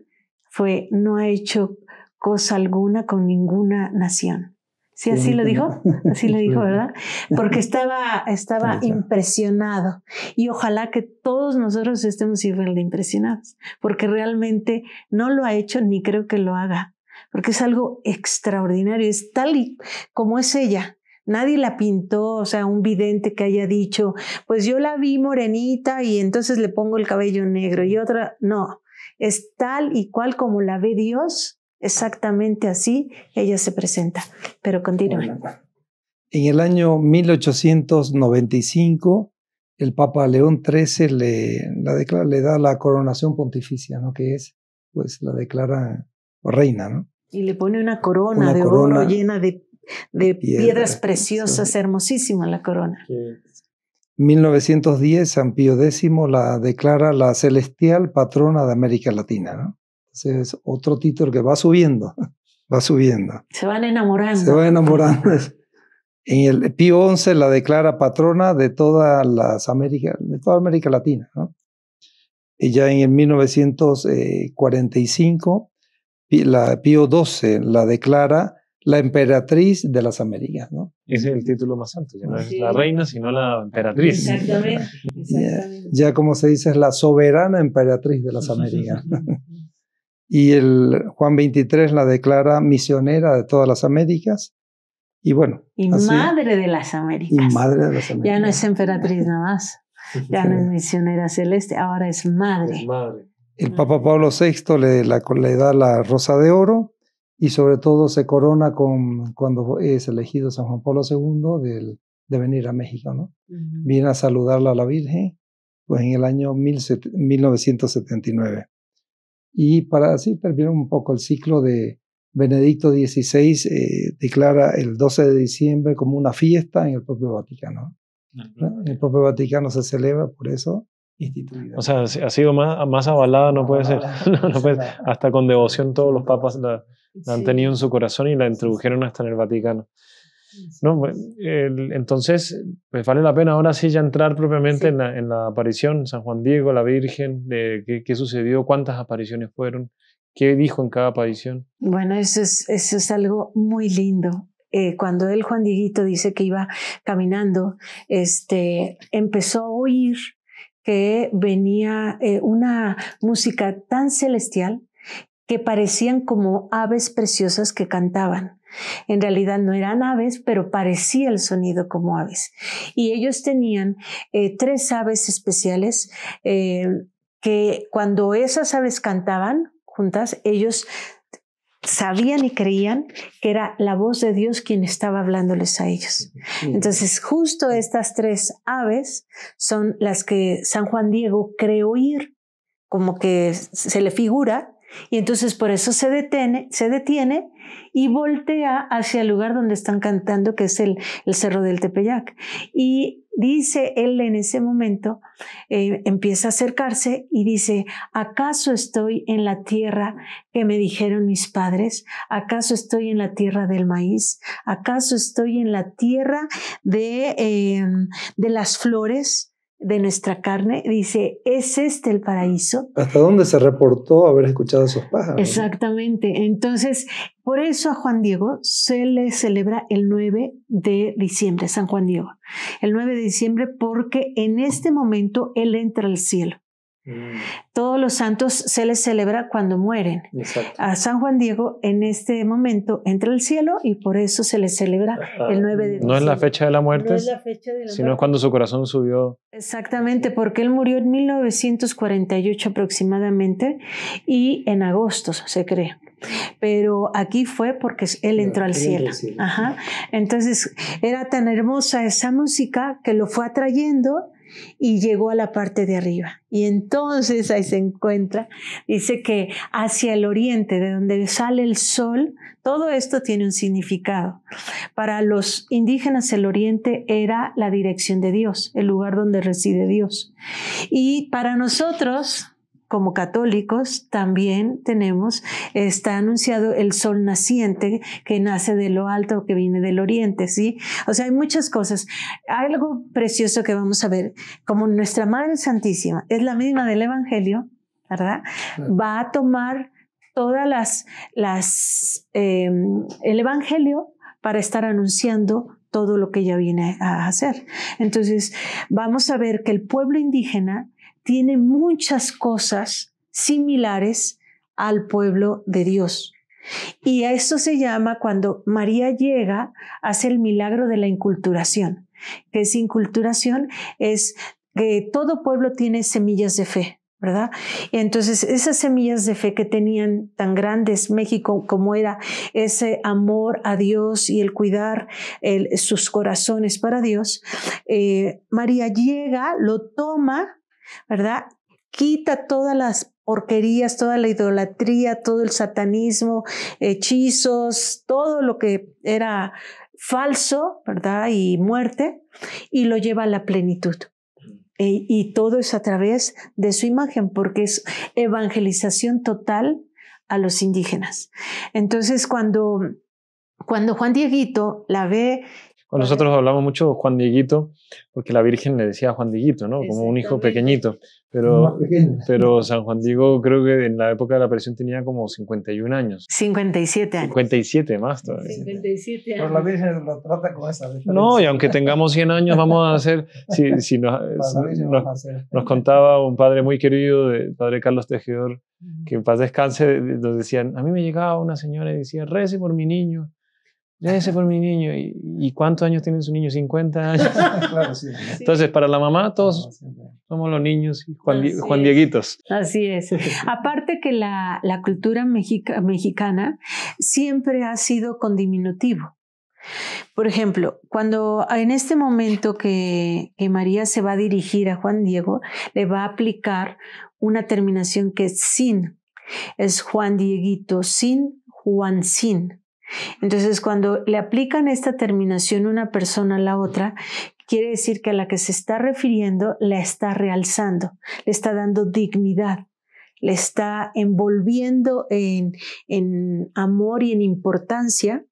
fue, no ha hecho cosa alguna con ninguna nación. Sí, así lo dijo, así lo dijo, ¿verdad? Porque estaba, estaba impresionado y ojalá que todos nosotros estemos igual de impresionados, porque realmente no lo ha hecho ni creo que lo haga, porque es algo extraordinario, es tal y como es ella, Nadie la pintó, o sea, un vidente que haya dicho, pues yo la vi morenita y entonces le pongo el cabello negro y otra, no, es tal y cual como la ve Dios Exactamente así ella se presenta. Pero continúe. En el año 1895, el Papa León XIII le, declara, le da la coronación pontificia, ¿no? Que es, pues, la declara reina, ¿no? Y le pone una corona de oro llena de, piedras preciosas, hermosísima la corona. 1910, San Pío X la declara la celestial patrona de América Latina, ¿no? es otro título que va subiendo, va subiendo. Se van enamorando. Se van enamorando. En el Pío XI la declara patrona de todas las Américas, de toda América Latina. Y ya en el 1945, la Pío XII la declara la emperatriz de las Américas. Ese es el título más alto, ya no es la reina, sino la emperatriz. Exactamente. ya, como se dice, es la soberana emperatriz de las Américas. y el Juan 23 la declara misionera de todas las Américas. Y bueno. Y madre de las Américas. Y madre de las Américas. Ya no es emperatriz nada más. Ya no es misionera celeste, ahora es madre. Es madre. El Papa Pablo VI le, la, da la rosa de oro y sobre todo se corona con, cuando es elegido San Juan Pablo II del, de venir a México. ¿no? Viene a saludarla a la Virgen pues en el año 1979. Y para así terminar un poco el ciclo de Benedicto XVI, eh, declara el 12 de diciembre como una fiesta en el propio Vaticano. Ah, en el propio Vaticano se celebra por eso. O sea, ha sido más, más avalada, no puede ser. hasta con devoción todos los papas la, han tenido en su corazón y la introdujeron hasta en el Vaticano. ¿no? Entonces, pues vale la pena ahora sí ya entrar propiamente en, la, aparición, San Juan Diego, la Virgen, de qué, sucedió, cuántas apariciones fueron, qué dijo en cada aparición. Bueno, eso es, eso es algo muy lindo. Eh, cuando el Juan Dieguito dice que iba caminando, este, empezó a oír que venía eh, una música tan celestial que parecían como aves preciosas que cantaban. En realidad no eran aves, pero parecía el sonido como aves. Y ellos tenían eh, tres aves especiales eh, que cuando esas aves cantaban juntas, ellos sabían y creían que era la voz de Dios quien estaba hablándoles a ellos. Entonces, justo estas tres aves son las que San Juan Diego cree oír, como que se le figura y entonces por eso se detiene, se detiene y voltea hacia el lugar donde están cantando, que es el, Cerro del Tepeyac. Y dice él en ese momento, eh, empieza a acercarse y dice, ¿acaso estoy en la tierra que me dijeron mis padres? ¿Acaso estoy en la tierra del maíz? ¿Acaso estoy en la tierra de eh, las flores? de nuestra carne, dice, ¿es este el paraíso? ¿Hasta dónde se reportó haber escuchado a esos pájaros? Exactamente. Entonces, por eso a Juan Diego se le celebra el 9 de diciembre, San Juan Diego. El 9 de diciembre porque en este momento él entra al cielo. Mm. Todos los santos se les celebra cuando mueren. A San Juan Diego en este momento entra al cielo y por eso se le celebra el 9 de diciembre. No es la fecha de la muerte, es sino cuando su corazón subió. Exactamente, porque él murió en 1948 aproximadamente y en agosto se cree. Pero aquí fue porque él entró al cielo. Entonces era tan hermosa esa música que lo fue atrayendo y llegó a la parte de arriba. Y entonces ahí se encuentra, dice que hacia el oriente, de donde sale el sol, todo esto tiene un significado. Para los indígenas el oriente era la dirección de Dios, el lugar donde reside Dios. Y para nosotros, como católicos también tenemos, está anunciado el sol naciente que nace de lo alto, que viene del oriente, ¿sí? O sea, hay muchas cosas. Hay algo precioso que vamos a ver, como nuestra Madre Santísima es la misma del Evangelio, ¿verdad? Va a tomar todas las, las eh, el Evangelio para estar anunciando todo lo que ella viene a hacer. Entonces, vamos a ver que el pueblo indígena tiene muchas cosas similares al pueblo de Dios. Y a esto se llama cuando María llega, hace el milagro de la inculturación. que es inculturación? Es que todo pueblo tiene semillas de fe, ¿verdad? Y entonces esas semillas de fe que tenían tan grandes México como era ese amor a Dios y el cuidar sus corazones para Dios, eh, María llega, lo toma ¿verdad? Quita todas las porquerías, toda la idolatría, todo el satanismo, hechizos, todo lo que era falso, ¿verdad? Y muerte, y lo lleva a la plenitud. E, y todo es a través de su imagen, porque es evangelización total a los indígenas. Entonces, cuando, cuando Juan Dieguito la ve nosotros hablamos mucho Juan Dieguito, porque la Virgen le decía a Juan Dieguito, ¿no? Como un hijo pequeñito. Pero, pero San Juan Diego creo que en la época de la aparición tenía como 51 años. 57 años. 57 más todavía. 57 años. Pero la Virgen lo trata con esa No, y aunque tengamos 100 años vamos a hacer, nos, nos, contaba un padre muy querido, de, padre Carlos Tejedor, que en paz descanse, nos decían, a mí me llegaba una señora y decía, reza por mi niño ese por mi niño. ¿Y, cuántos años tiene su niño? 50 años. Entonces, para la mamá, todos somos los niños Juan, Juan Dieguitos. Así es. Aparte que la, cultura mexicana siempre ha sido con diminutivo. Por ejemplo, cuando en este momento que, que María se va a dirigir a Juan Diego, le va a aplicar una terminación que es sin. Es Juan Dieguito sin, Juan sin. Entonces, cuando le aplican esta terminación una persona a la otra, quiere decir que a la que se está refiriendo la está realzando, le está dando dignidad le está envolviendo en, en amor y en importancia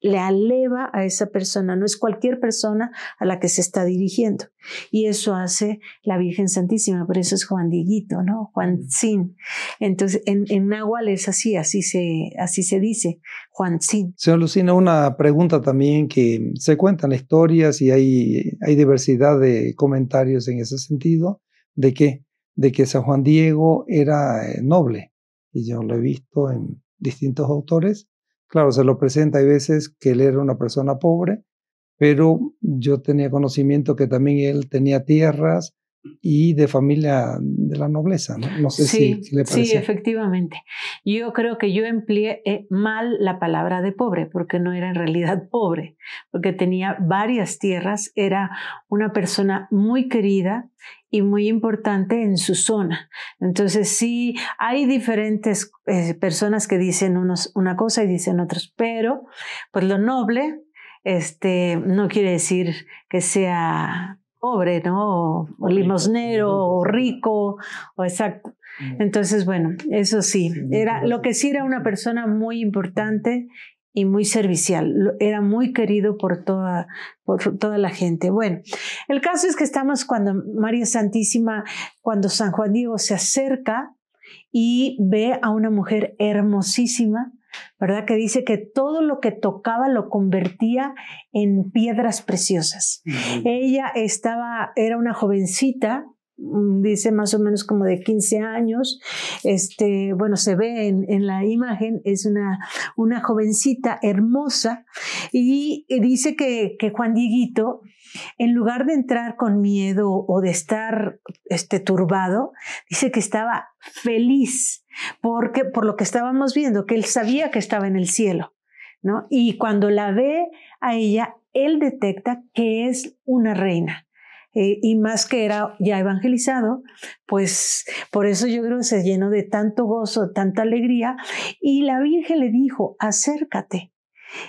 le eleva a esa persona, no es cualquier persona a la que se está dirigiendo. Y eso hace la Virgen Santísima, por eso es Juan Dieguito, ¿no? Juan Sin. Entonces, en, en Nahual es así, así se, así se dice, Juan Sin. se alucina una pregunta también que se cuentan historias y hay, hay diversidad de comentarios en ese sentido, de que, de que San Juan Diego era eh, noble. Y yo lo he visto en distintos autores Claro, se lo presenta, hay veces que él era una persona pobre, pero yo tenía conocimiento que también él tenía tierras y de familia de la nobleza, ¿no? sé si, le parece. Sí, efectivamente. Yo creo que yo empleé eh, mal la palabra de pobre, porque no era en realidad pobre, porque tenía varias tierras, era una persona muy querida muy importante en su zona. Entonces, sí, hay diferentes eh, personas que dicen unos, una cosa y dicen otras pero pues lo noble este, no quiere decir que sea pobre, ¿no? limosnero, o rico, o exacto. Mm. Entonces, bueno, eso sí, era lo que sí era una persona muy importante y muy servicial. Era muy querido por toda, por toda la gente. Bueno, el caso es que estamos cuando María Santísima, cuando San Juan Diego se acerca y ve a una mujer hermosísima, ¿verdad? Que dice que todo lo que tocaba lo convertía en piedras preciosas. Ella estaba, era una jovencita, Mm, dice más o menos como de 15 años, este, bueno, se ve en, la imagen, es una, una jovencita hermosa y dice que, Juan Dieguito, en lugar de entrar con miedo o de estar este, turbado, dice que estaba feliz porque, por lo que estábamos viendo, que él sabía que estaba en el cielo, ¿no? Y cuando la ve a ella, él detecta que es una reina eh, y más que era ya evangelizado, pues por eso yo creo que se llenó de tanto gozo, tanta alegría, y la Virgen le dijo, acércate,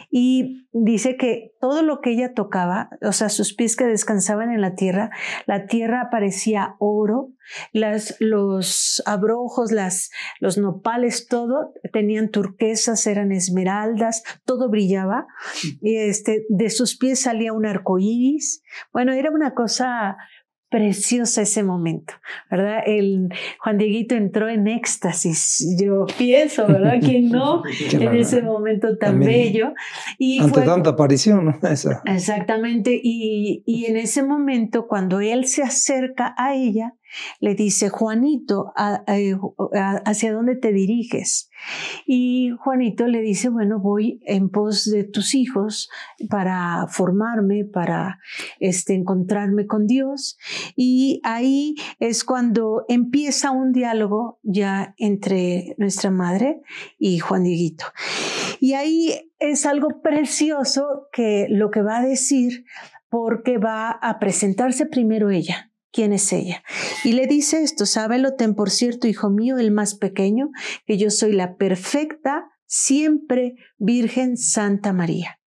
y dice que todo lo que ella tocaba, o sea, sus pies que descansaban en la tierra, la tierra parecía oro, las, los abrojos, las, los nopales, todo tenían turquesas, eran esmeraldas, todo brillaba. Mm. Y este, de sus pies salía un arco iris. Bueno, era una cosa Precioso ese momento, ¿verdad? El Juan Dieguito entró en éxtasis, yo pienso, ¿verdad? ¿Quién no? en ese momento tan bello. Y ante tanta aparición, ¿no? Exactamente, y, y en ese momento cuando él se acerca a ella, le dice, Juanito, ¿hacia dónde te diriges? Y Juanito le dice, bueno, voy en pos de tus hijos para formarme, para este, encontrarme con Dios. Y ahí es cuando empieza un diálogo ya entre nuestra madre y Juan Y ahí es algo precioso que lo que va a decir porque va a presentarse primero ella quién es ella. Y le dice esto, sábelo, ten por cierto, hijo mío, el más pequeño, que yo soy la perfecta, siempre Virgen Santa María.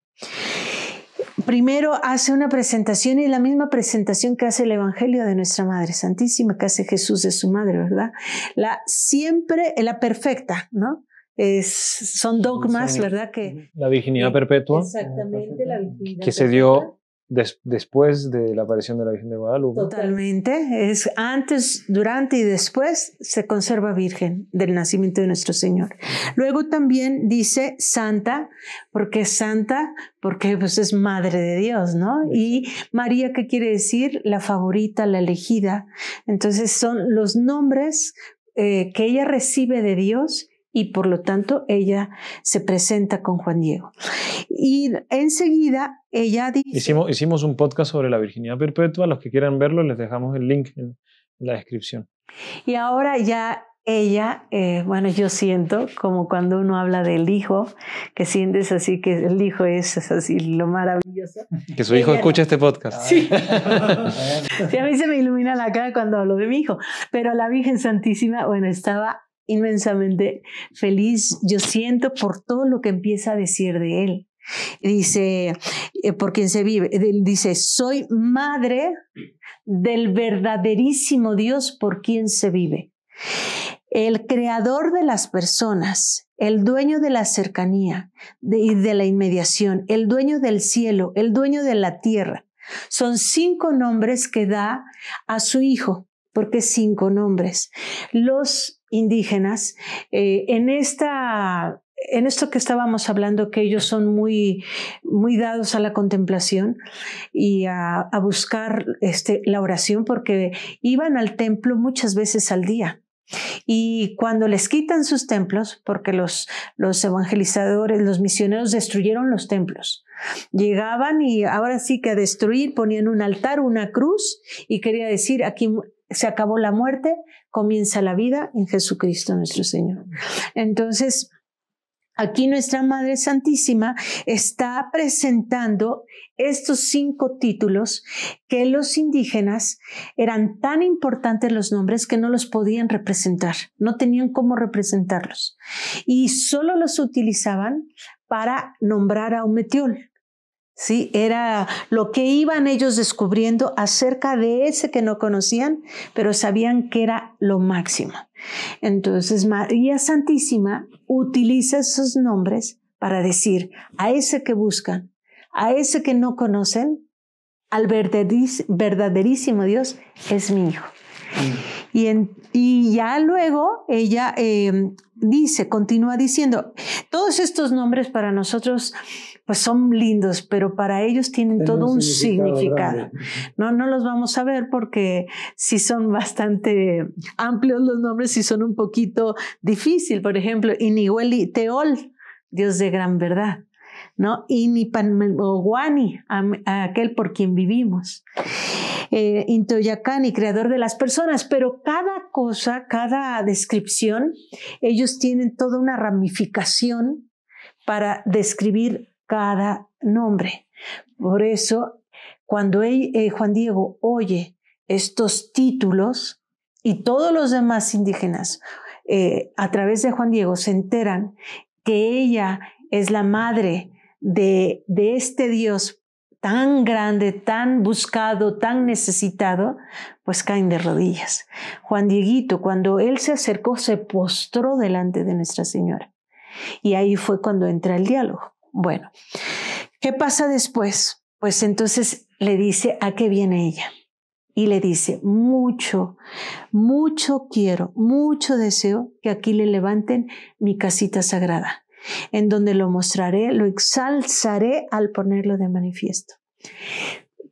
Primero hace una presentación y la misma presentación que hace el Evangelio de nuestra Madre Santísima, que hace Jesús de su Madre, ¿verdad? La siempre, eh, la perfecta, ¿no? Es, son dogmas, ¿verdad? Que, la virginidad perpetua. Exactamente, la virginidad Que se dio después de la aparición de la Virgen de Guadalupe. Totalmente, es antes, durante y después se conserva virgen del nacimiento de nuestro Señor. Luego también dice santa, porque santa, porque pues es madre de Dios, ¿no? Y María, ¿qué quiere decir? La favorita, la elegida. Entonces son los nombres eh, que ella recibe de Dios y por lo tanto ella se presenta con Juan Diego. Y enseguida ella dice... Hicimos, hicimos un podcast sobre la virginidad perpetua, los que quieran verlo les dejamos el link en la descripción. Y ahora ya ella, eh, bueno, yo siento como cuando uno habla del hijo, que sientes así que el hijo es, es así lo maravilloso. Que su hijo escucha este podcast. Sí. sí. A mí se me ilumina la cara cuando hablo de mi hijo. Pero la Virgen Santísima, bueno, estaba inmensamente feliz yo siento por todo lo que empieza a decir de él. Dice, eh, por quien se vive, dice, soy madre del verdaderísimo Dios por quien se vive. El creador de las personas, el dueño de la cercanía y de, de la inmediación, el dueño del cielo, el dueño de la tierra. Son cinco nombres que da a su hijo, porque cinco nombres. Los indígenas, eh, en, esta, en esto que estábamos hablando, que ellos son muy, muy dados a la contemplación y a, buscar este, la oración, porque iban al templo muchas veces al día. Y cuando les quitan sus templos, porque los, los, evangelizadores, los misioneros destruyeron los templos, llegaban y ahora sí que a destruir ponían un altar, una cruz y quería decir, aquí se acabó la muerte, comienza la vida en Jesucristo nuestro Señor. Entonces, Aquí nuestra Madre Santísima está presentando estos cinco títulos que los indígenas eran tan importantes los nombres que no los podían representar, no tenían cómo representarlos y solo los utilizaban para nombrar a un metiol. ¿sí? Era lo que iban ellos descubriendo acerca de ese que no conocían, pero sabían que era lo máximo. Entonces, María Santísima utiliza esos nombres para decir a ese que buscan, a ese que no conocen, al verdaderísimo Dios, es mi hijo. Mm. Y, y ya luego ella eh, dice, continúa diciendo, todos estos nombres para nosotros pues son lindos, pero para ellos tienen todo un significado. No, no los vamos a ver porque si son bastante amplios los nombres y son un poquito difícil. Por ejemplo, Inigueli Teol, Dios de gran verdad. ¿no? Inipanmogwani, aquel por quien vivimos. Eh, Intoyacani, creador de las personas, pero cada cosa, cada descripción, ellos tienen toda una ramificación para describir cada nombre. Por eso, cuando eh, Juan Diego oye estos títulos y todos los demás indígenas eh, a través de Juan Diego se enteran que ella es la madre de este Dios tan grande, tan buscado, tan necesitado, pues caen de rodillas. Juan Dieguito, cuando él se acercó, se postró delante de Nuestra Señora. Y ahí fue cuando entra el diálogo. Bueno, ¿qué pasa después? Pues entonces le dice a qué viene ella. Y le dice, mucho, mucho quiero, mucho deseo que aquí le levanten mi casita sagrada, en donde lo mostraré, lo exalzaré al ponerlo de manifiesto.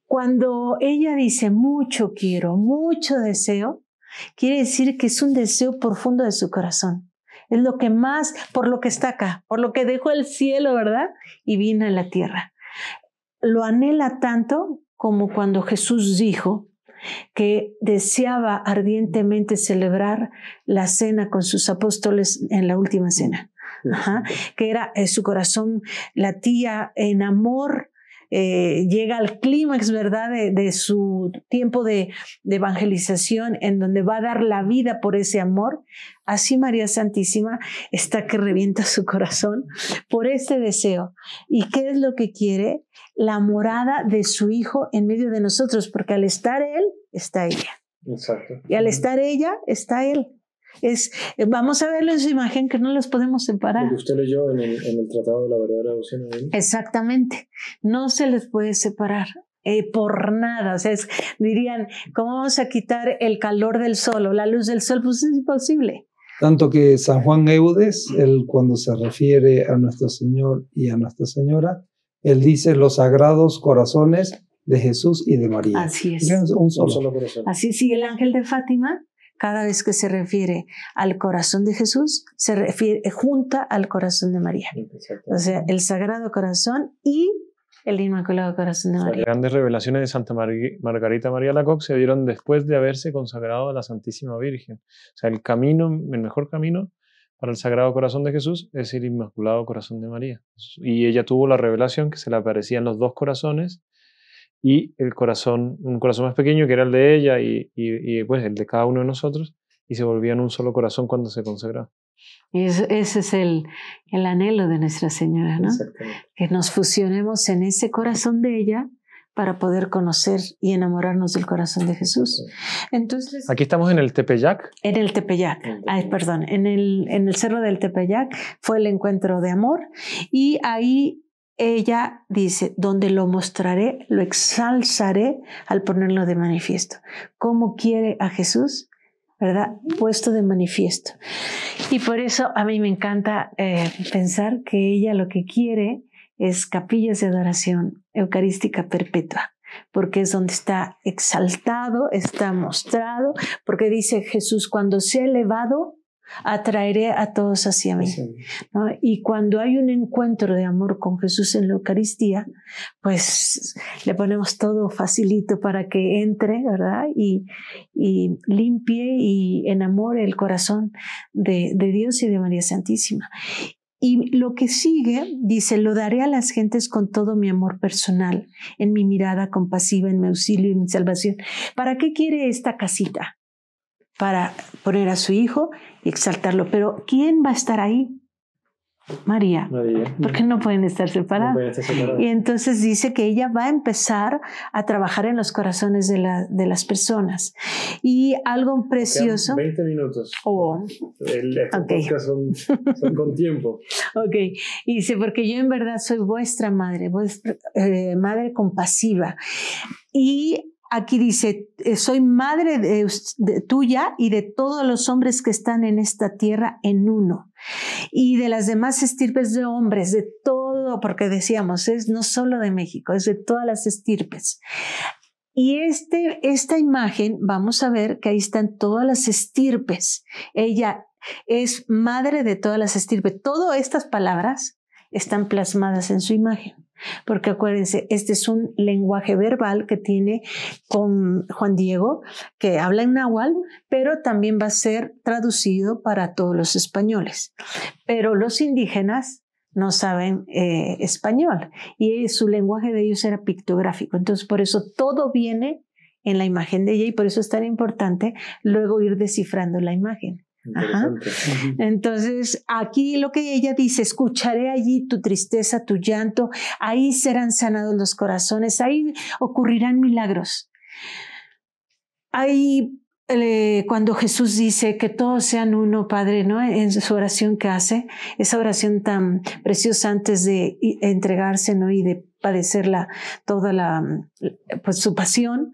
Cuando ella dice, mucho quiero, mucho deseo, quiere decir que es un deseo profundo de su corazón es lo que más, por lo que está acá, por lo que dejó el cielo, ¿verdad? Y vino a la tierra. Lo anhela tanto como cuando Jesús dijo que deseaba ardientemente celebrar la cena con sus apóstoles en la última cena. que era eh, su corazón latía en amor eh, llega al clímax, ¿verdad?, de, su tiempo de, evangelización, en donde va a dar la vida por ese amor. Así María Santísima está que revienta su corazón por este deseo. ¿Y qué es lo que quiere? La morada de su Hijo en medio de nosotros, porque al estar Él, está ella. Y al estar ella, está Él. Es, eh, vamos a verlo en su imagen que no los podemos separar. usted en en el Tratado de la Verdadera Exactamente. No se les puede separar. Eh, por nada, o sea, dirían, ¿cómo vamos a quitar el calor del sol o la luz del sol? Pues es imposible. Tanto que San Juan Eudes, él cuando se refiere a nuestro Señor y a Nuestra Señora, él dice los sagrados corazones de Jesús y de María. Así es. Un Así sí, el ángel de Fátima cada vez que se refiere al corazón de Jesús, se refiere junta al corazón de María. Pues, o sea, el Sagrado Corazón y el Inmaculado Corazón de María. Las grandes revelaciones de Santa Margarita María Lacock se dieron después de haberse consagrado a la Santísima Virgen. O sea, el camino, el mejor camino para el Sagrado Corazón de Jesús es el Inmaculado Corazón de María. Y ella tuvo la revelación que se le aparecían los dos corazones y el corazón, un corazón más pequeño que era el de ella y, y, pues el de cada uno de nosotros, y se volvían un solo corazón cuando se consagraba. ese es el, anhelo de Nuestra Señora, ¿no? Que nos fusionemos en ese corazón de ella para poder conocer y enamorarnos del corazón de Jesús. Entonces, aquí estamos en el Tepeyac. En el Tepeyac, ay, perdón, en el, en el cerro del Tepeyac fue el encuentro de amor y ahí ella dice, donde lo mostraré, lo exalzaré al ponerlo de manifiesto. ¿Cómo quiere a Jesús? ¿Verdad? Puesto de manifiesto. Y por eso a mí me encanta eh, pensar que ella lo que quiere es capillas de adoración eucarística perpetua porque es donde está exaltado, está mostrado, porque dice Jesús, cuando se ha elevado, atraeré a todos hacia mí. Y cuando hay un encuentro de amor con Jesús en la Eucaristía, pues le ponemos todo facilito para que entre, ¿verdad? Y, limpie y enamore el corazón de, de Dios y de María Santísima. Y lo que sigue dice, lo daré a las gentes con todo mi amor personal, en mi mirada compasiva, en mi auxilio, en mi salvación. ¿Para qué quiere esta casita? para poner a su hijo y exaltarlo. Pero ¿quién va a estar ahí? María, María. porque no pueden estar separados. No Y entonces dice que ella va a empezar a trabajar en los corazones de, de las personas. Y algo precioso. 20 minutos. Oh. El, son, con tiempo. ok. Y dice, porque yo en verdad soy vuestra madre, vuestra eh, madre compasiva. Y Aquí dice, eh, soy madre de, tuya y de todos los hombres que están en esta tierra en uno, y de las demás estirpes de hombres, de todo, porque decíamos, es no solo de México, es de todas las estirpes. Y este, esta imagen, vamos a ver que ahí están todas las estirpes. Ella es madre de todas las estirpes. Todas estas palabras están plasmadas en su imagen. Porque acuérdense, este es un lenguaje verbal que tiene con Juan Diego, que habla en náhuatl, pero también va a ser traducido para todos los españoles. Pero los indígenas no saben eh, español y su lenguaje de ellos era pictográfico. Entonces, por eso todo viene en la imagen de ella y por eso es tan importante luego ir descifrando la imagen. Entonces, aquí lo que ella dice, escucharé allí tu tristeza, tu llanto, ahí serán sanados los corazones, ahí ocurrirán milagros. Ahí eh, cuando Jesús dice que todos sean uno, Padre, ¿no? En su oración que hace, esa oración tan preciosa antes de entregarse, ¿no? Y de padecer toda la, pues, su pasión,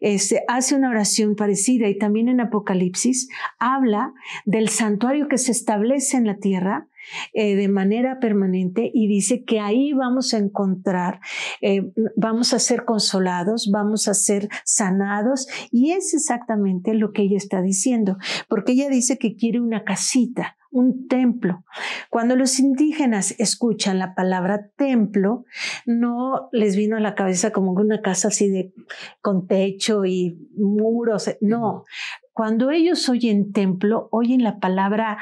este, hace una oración parecida y también en Apocalipsis habla del santuario que se establece en la tierra eh, de manera permanente y dice que ahí vamos a encontrar, eh, vamos a ser consolados, vamos a ser sanados y es exactamente lo que ella está diciendo, porque ella dice que quiere una casita, un templo. Cuando los indígenas escuchan la palabra templo, no les vino a la cabeza como una casa así de con techo y muros, no. Cuando ellos oyen templo, oyen la palabra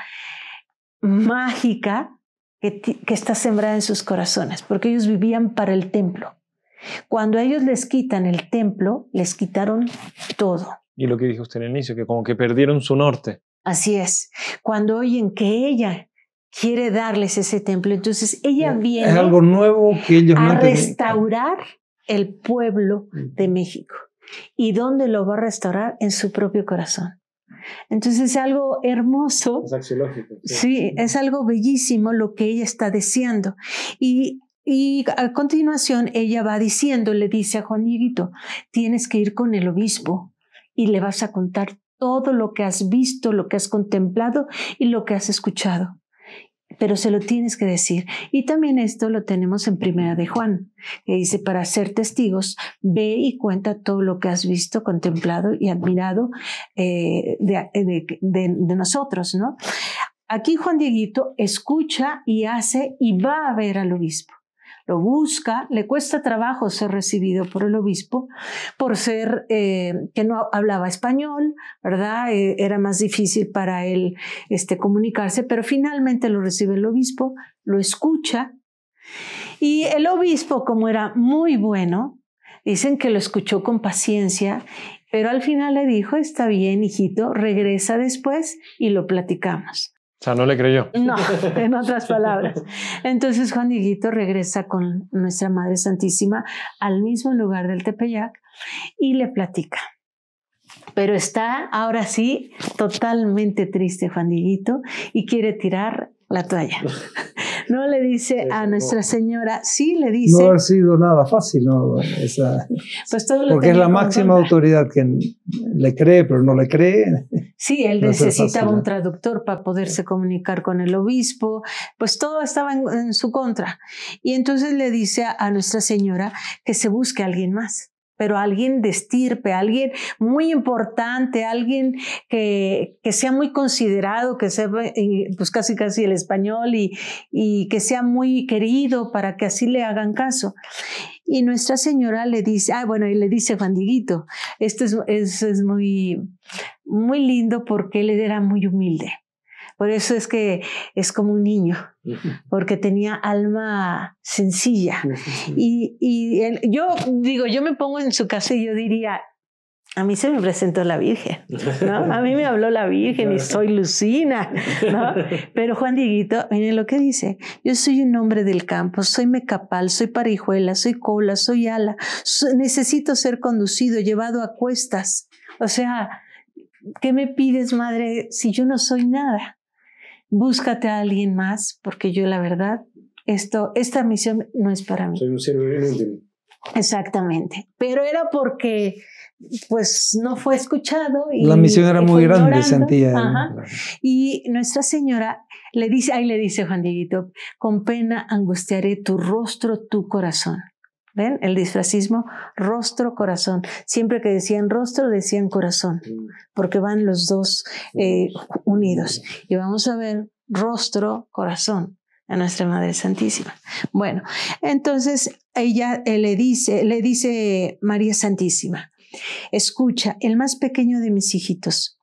mágica que, está sembrada en sus corazones, porque ellos vivían para el templo. Cuando ellos les quitan el templo, les quitaron todo. Y lo que dijo usted en el inicio, que como que perdieron su norte. Así es. Cuando oyen que ella quiere darles ese templo, entonces ella eh, viene a restaurar el pueblo de México. ¿Y dónde lo va a restaurar? En su propio corazón. Entonces es algo hermoso. Es axiológico. Sí. es algo bellísimo lo que ella está diciendo Y a continuación ella va diciendo, le dice a Juan tienes que ir con el obispo y le vas a contar todo lo que has visto, lo que has contemplado y lo que has escuchado. Pero se lo tienes que decir. Y también esto lo tenemos en Primera de Juan, que dice, para ser testigos, ve y cuenta todo lo que has visto, contemplado y admirado eh, de, de nosotros, ¿no? Aquí Juan Dieguito escucha y hace y va a ver al obispo lo busca, le cuesta trabajo ser recibido por el obispo, por ser eh, que no hablaba español, ¿verdad? Eh, era más difícil para él este, comunicarse, pero finalmente lo recibe el obispo, lo escucha. Y el obispo, como era muy bueno, dicen que lo escuchó con paciencia, pero al final le dijo, está bien, hijito, regresa después y lo platicamos. O sea, no le creyó. No, en otras palabras. Entonces Juaniguito regresa con nuestra Madre Santísima al mismo lugar del Tepeyac y le platica. Pero está ahora sí totalmente triste Juan y quiere tirar la toalla. No le dice a Nuestra Señora, sí le dice. No ha sido nada fácil, ¿no? Pues porque es la máxima autoridad que le cree, pero no le cree. Sí, él necesitaba un traductor para poderse comunicar con el obispo, pues todo estaba en, su contra. Y entonces le dice a, a Nuestra Señora que se busque a alguien más pero alguien de estirpe, alguien muy importante, alguien que, sea muy considerado, que sea pues casi casi el español y, que sea muy querido para que así le hagan caso. Y Nuestra Señora le dice, ah, bueno, y le dice Juan esto es, muy, muy lindo porque él era muy humilde. Por eso es que es como un niño, porque tenía alma sencilla. Y, yo digo, yo me pongo en su casa y yo diría, a mí se me presentó la Virgen, ¿no? A mí me habló la Virgen y soy Lucina, ¿no? Pero Juan Dieguito, miren lo que dice, yo soy un hombre del campo, soy mecapal, soy parijuela, soy cola, soy ala, necesito ser conducido, llevado a cuestas. O sea, ¿qué me pides, madre, si yo no soy nada? búscate a alguien más, porque yo la verdad, esto, esta misión no es para mí. Soy un servidor inútil. Exactamente, pero era porque pues no fue escuchado. Y la misión era muy grande, sentía. Y Nuestra Señora le dice, ahí le dice Juan Dieguito, con pena angustiaré tu rostro, tu corazón. ¿Ven? El disfrazismo rostro, corazón. Siempre que decían rostro, decían corazón, mm. porque van los dos eh, unidos. Y vamos a ver rostro, corazón a nuestra Madre Santísima. Bueno, entonces ella eh, le dice, le dice María Santísima, escucha, el más pequeño de mis hijitos,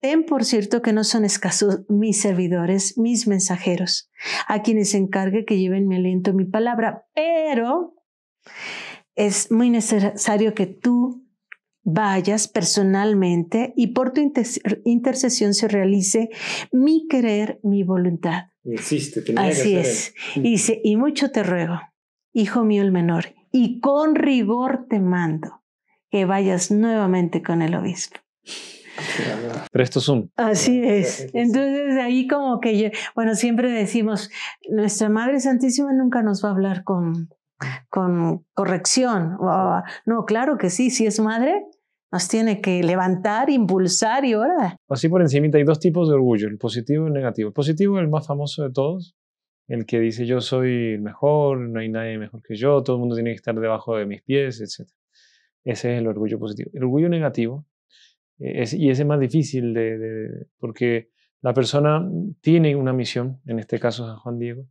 Ten por cierto que no son escasos mis servidores, mis mensajeros, a quienes encargue que lleven mi aliento, mi palabra, pero es muy necesario que tú vayas personalmente y por tu intercesión se realice mi querer, mi voluntad. Existe, Así es. Y, y mucho te ruego, hijo mío el menor, y con rigor te mando que vayas nuevamente con el obispo. Presto Zoom. Así es. Entonces ahí como que, bueno, siempre decimos, nuestra Madre Santísima nunca nos va a hablar con, con corrección. no, claro que sí, si es madre, nos tiene que levantar, impulsar y verdad Así por encima hay dos tipos de orgullo, el positivo y el negativo. El positivo es el más famoso de todos, el que dice yo soy el mejor, no hay nadie mejor que yo, todo el mundo tiene que estar debajo de mis pies, etc. Ese es el orgullo positivo. El orgullo negativo, eh, y ese es más difícil de, porque la persona tiene una misión, en este caso a Juan Diego,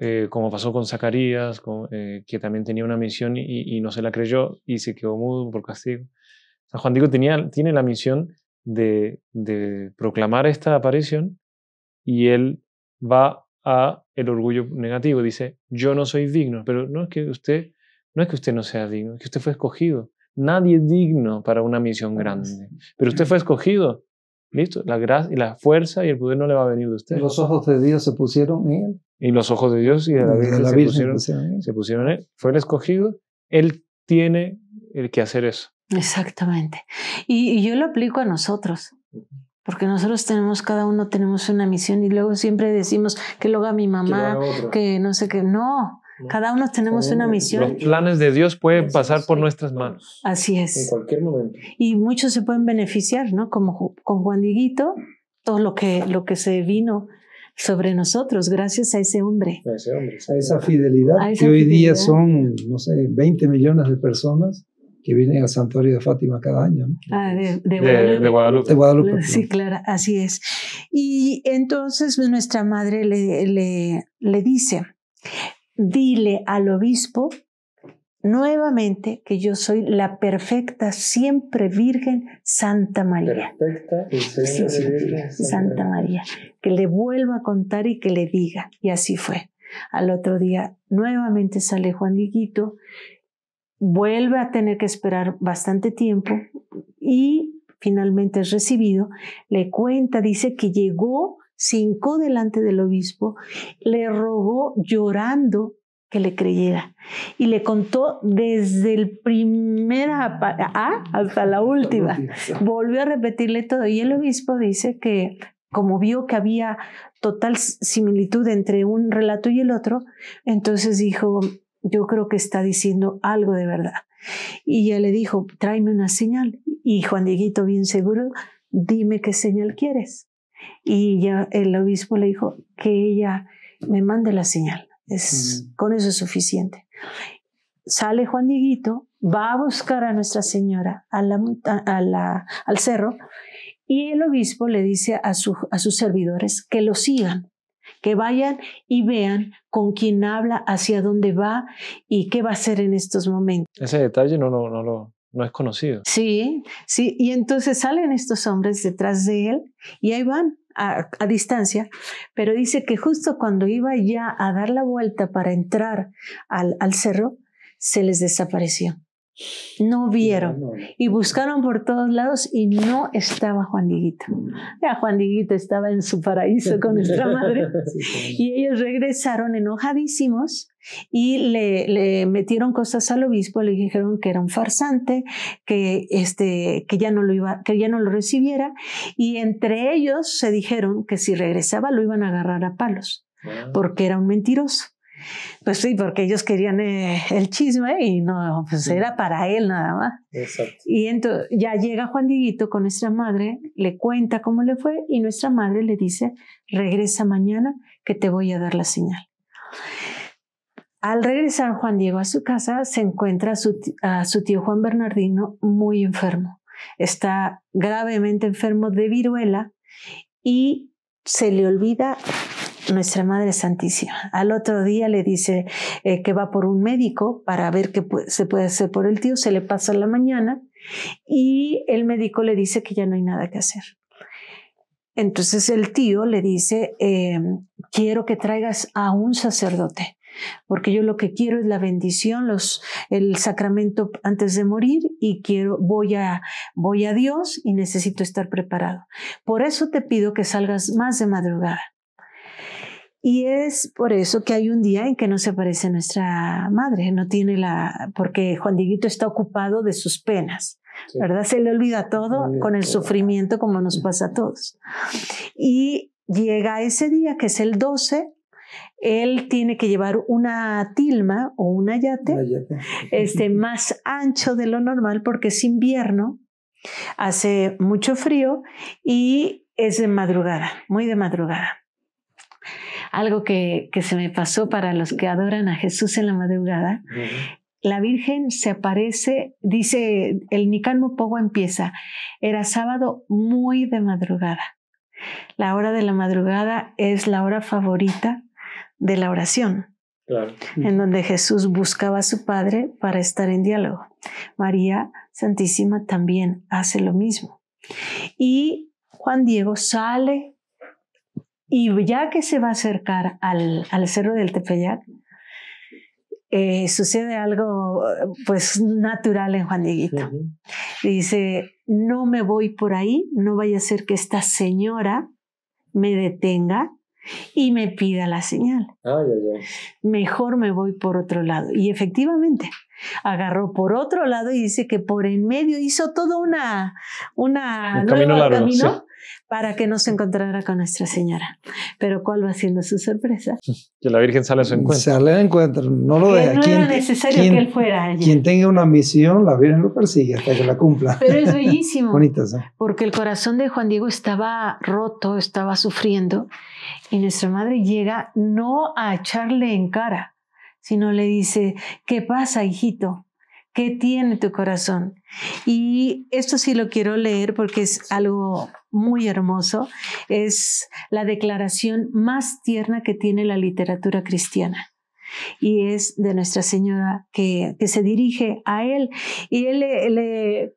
eh, como pasó con Zacarías, eh, que también tenía una misión y, no se la creyó y se quedó mudo por castigo. San Juan Diego tenía, tiene la misión de, proclamar esta aparición y él va a el orgullo negativo. Dice, yo no soy digno, pero no es que usted no, es que usted no sea digno, que usted fue escogido. Nadie es digno para una misión grande, pero usted mm. fue escogido Listo, la gracia y la fuerza y el poder no le va a venir de usted. Los ojos de Dios se pusieron en él. Y los ojos de Dios y de la se, pusieron, en él. Fue el escogido, él tiene el que hacer eso. Exactamente. Y, yo lo aplico a nosotros, porque nosotros tenemos, cada uno tenemos una misión y luego siempre decimos que lo haga mi mamá, que no sé qué. No, cada uno tenemos una misión. Los planes de Dios pueden pasar por nuestras manos. Así es. En cualquier momento. Y muchos se pueden beneficiar, ¿no? Como con Juan Diguito, todo lo que, lo que se vino sobre nosotros gracias a ese hombre. A ese hombre, a esa fidelidad que hoy día son, no sé, 20 millones de personas que vienen al santuario de Fátima cada año. Ah, de, Guadalupe. Sí, claro, así es. Y entonces pues, nuestra madre le, le, le dice, dile al obispo nuevamente que yo soy la perfecta, siempre Virgen Santa María. Perfecta y Virgen Santa María. Que le vuelva a contar y que le diga. Y así fue. Al otro día nuevamente sale Juan vuelve a tener que esperar bastante tiempo y finalmente es recibido. Le cuenta, dice que llegó se delante del obispo, le rogó llorando que le creyera y le contó desde el primera ah, hasta la última. Volvió a repetirle todo y el obispo dice que como vio que había total similitud entre un relato y el otro, entonces dijo, yo creo que está diciendo algo de verdad. Y ella le dijo, tráeme una señal. Y Juan Dieguito, bien seguro, dime qué señal quieres. Y ya el obispo le dijo que ella me mande la señal. Es, mm. Con eso es suficiente. Sale Juan Dieguito, va a buscar a Nuestra Señora a la, al cerro y el obispo le dice a, a sus servidores que lo sigan, que vayan y vean con quién habla, hacia dónde va y qué va a hacer en estos momentos. Ese detalle no, no, no lo no es conocido. Sí, sí, y entonces salen estos hombres detrás de él y ahí van a, distancia, pero dice que justo cuando iba ya a dar la vuelta para entrar al, al cerro, se les desapareció. No vieron y buscaron por todos lados y no estaba Juan Diguito. Ya Juan Diguito estaba en su paraíso con nuestra madre y ellos regresaron enojadísimos y le, le, metieron cosas al obispo, le dijeron que era un farsante, que, este, que, ya no lo iba, que ya no lo recibiera y entre ellos se dijeron que si regresaba lo iban a agarrar a palos ah. porque era un mentiroso. Pues sí, porque ellos querían eh, el chisme y no, pues era para él nada más. Y entonces ya llega Juan Dieguito con nuestra madre, le cuenta cómo le fue y nuestra madre le dice, regresa mañana que te voy a dar la señal. Al regresar Juan Diego a su casa, se encuentra a su tío Juan Bernardino muy enfermo. Está gravemente enfermo de viruela y se le olvida nuestra Madre Santísima. Al otro día le dice eh, que va por un médico para ver qué se puede hacer por el tío, se le pasa la mañana y el médico le dice que ya no hay nada que hacer. Entonces el tío le dice, em, quiero que traigas a un sacerdote, porque yo lo que quiero es la bendición, los, el sacramento antes de morir y quiero, voy a, voy a Dios y necesito estar preparado. Por eso te pido que salgas más de madrugada y es por eso que hay un día en que no se aparece nuestra madre, no tiene la, porque Juan Dieguito está ocupado de sus penas. ¿Verdad? Se le olvida todo con el sufrimiento como nos pasa a todos. Y llega ese día, que es el 12, él tiene que llevar una tilma o una yate Este, más ancho de lo normal porque es invierno, hace mucho frío y es de madrugada, muy de madrugada algo que, se me pasó para los que adoran a Jesús en la madrugada. La Virgen se aparece, dice, el Nicarmo Pogo empieza. Era sábado muy de madrugada. La hora de la madrugada es la hora favorita de la oración. en donde Jesús buscaba a su Padre para estar en diálogo. María Santísima también hace lo mismo. Y Juan Diego sale y ya que se va a acercar al, cerro del Tepeyac, eh, sucede algo pues natural en Juan Dieguito. Dice, no me voy por ahí, no vaya a ser que esta señora me detenga y me pida la señal. Mejor me voy por otro lado. Y efectivamente, agarró por otro lado y dice que por en medio hizo toda una... una camino largo, para que no se encontrara con Nuestra Señora. Pero ¿cuál va siendo su sorpresa? Que la Virgen sale a su encuentro. Sale su encuentro, no lo No era necesario que él fuera Quien tenga una misión, la Virgen lo persigue hasta que la cumpla. Pero es bellísimo. Porque el corazón de Juan Diego estaba roto, estaba sufriendo, y nuestra madre llega no a echarle en cara, sino le dice, ¿qué pasa, hijito? ¿Qué tiene tu corazón? Y esto sí lo quiero leer porque es algo muy hermoso. Es la declaración más tierna que tiene la literatura cristiana. Y es de Nuestra Señora que, se dirige a él. Y él,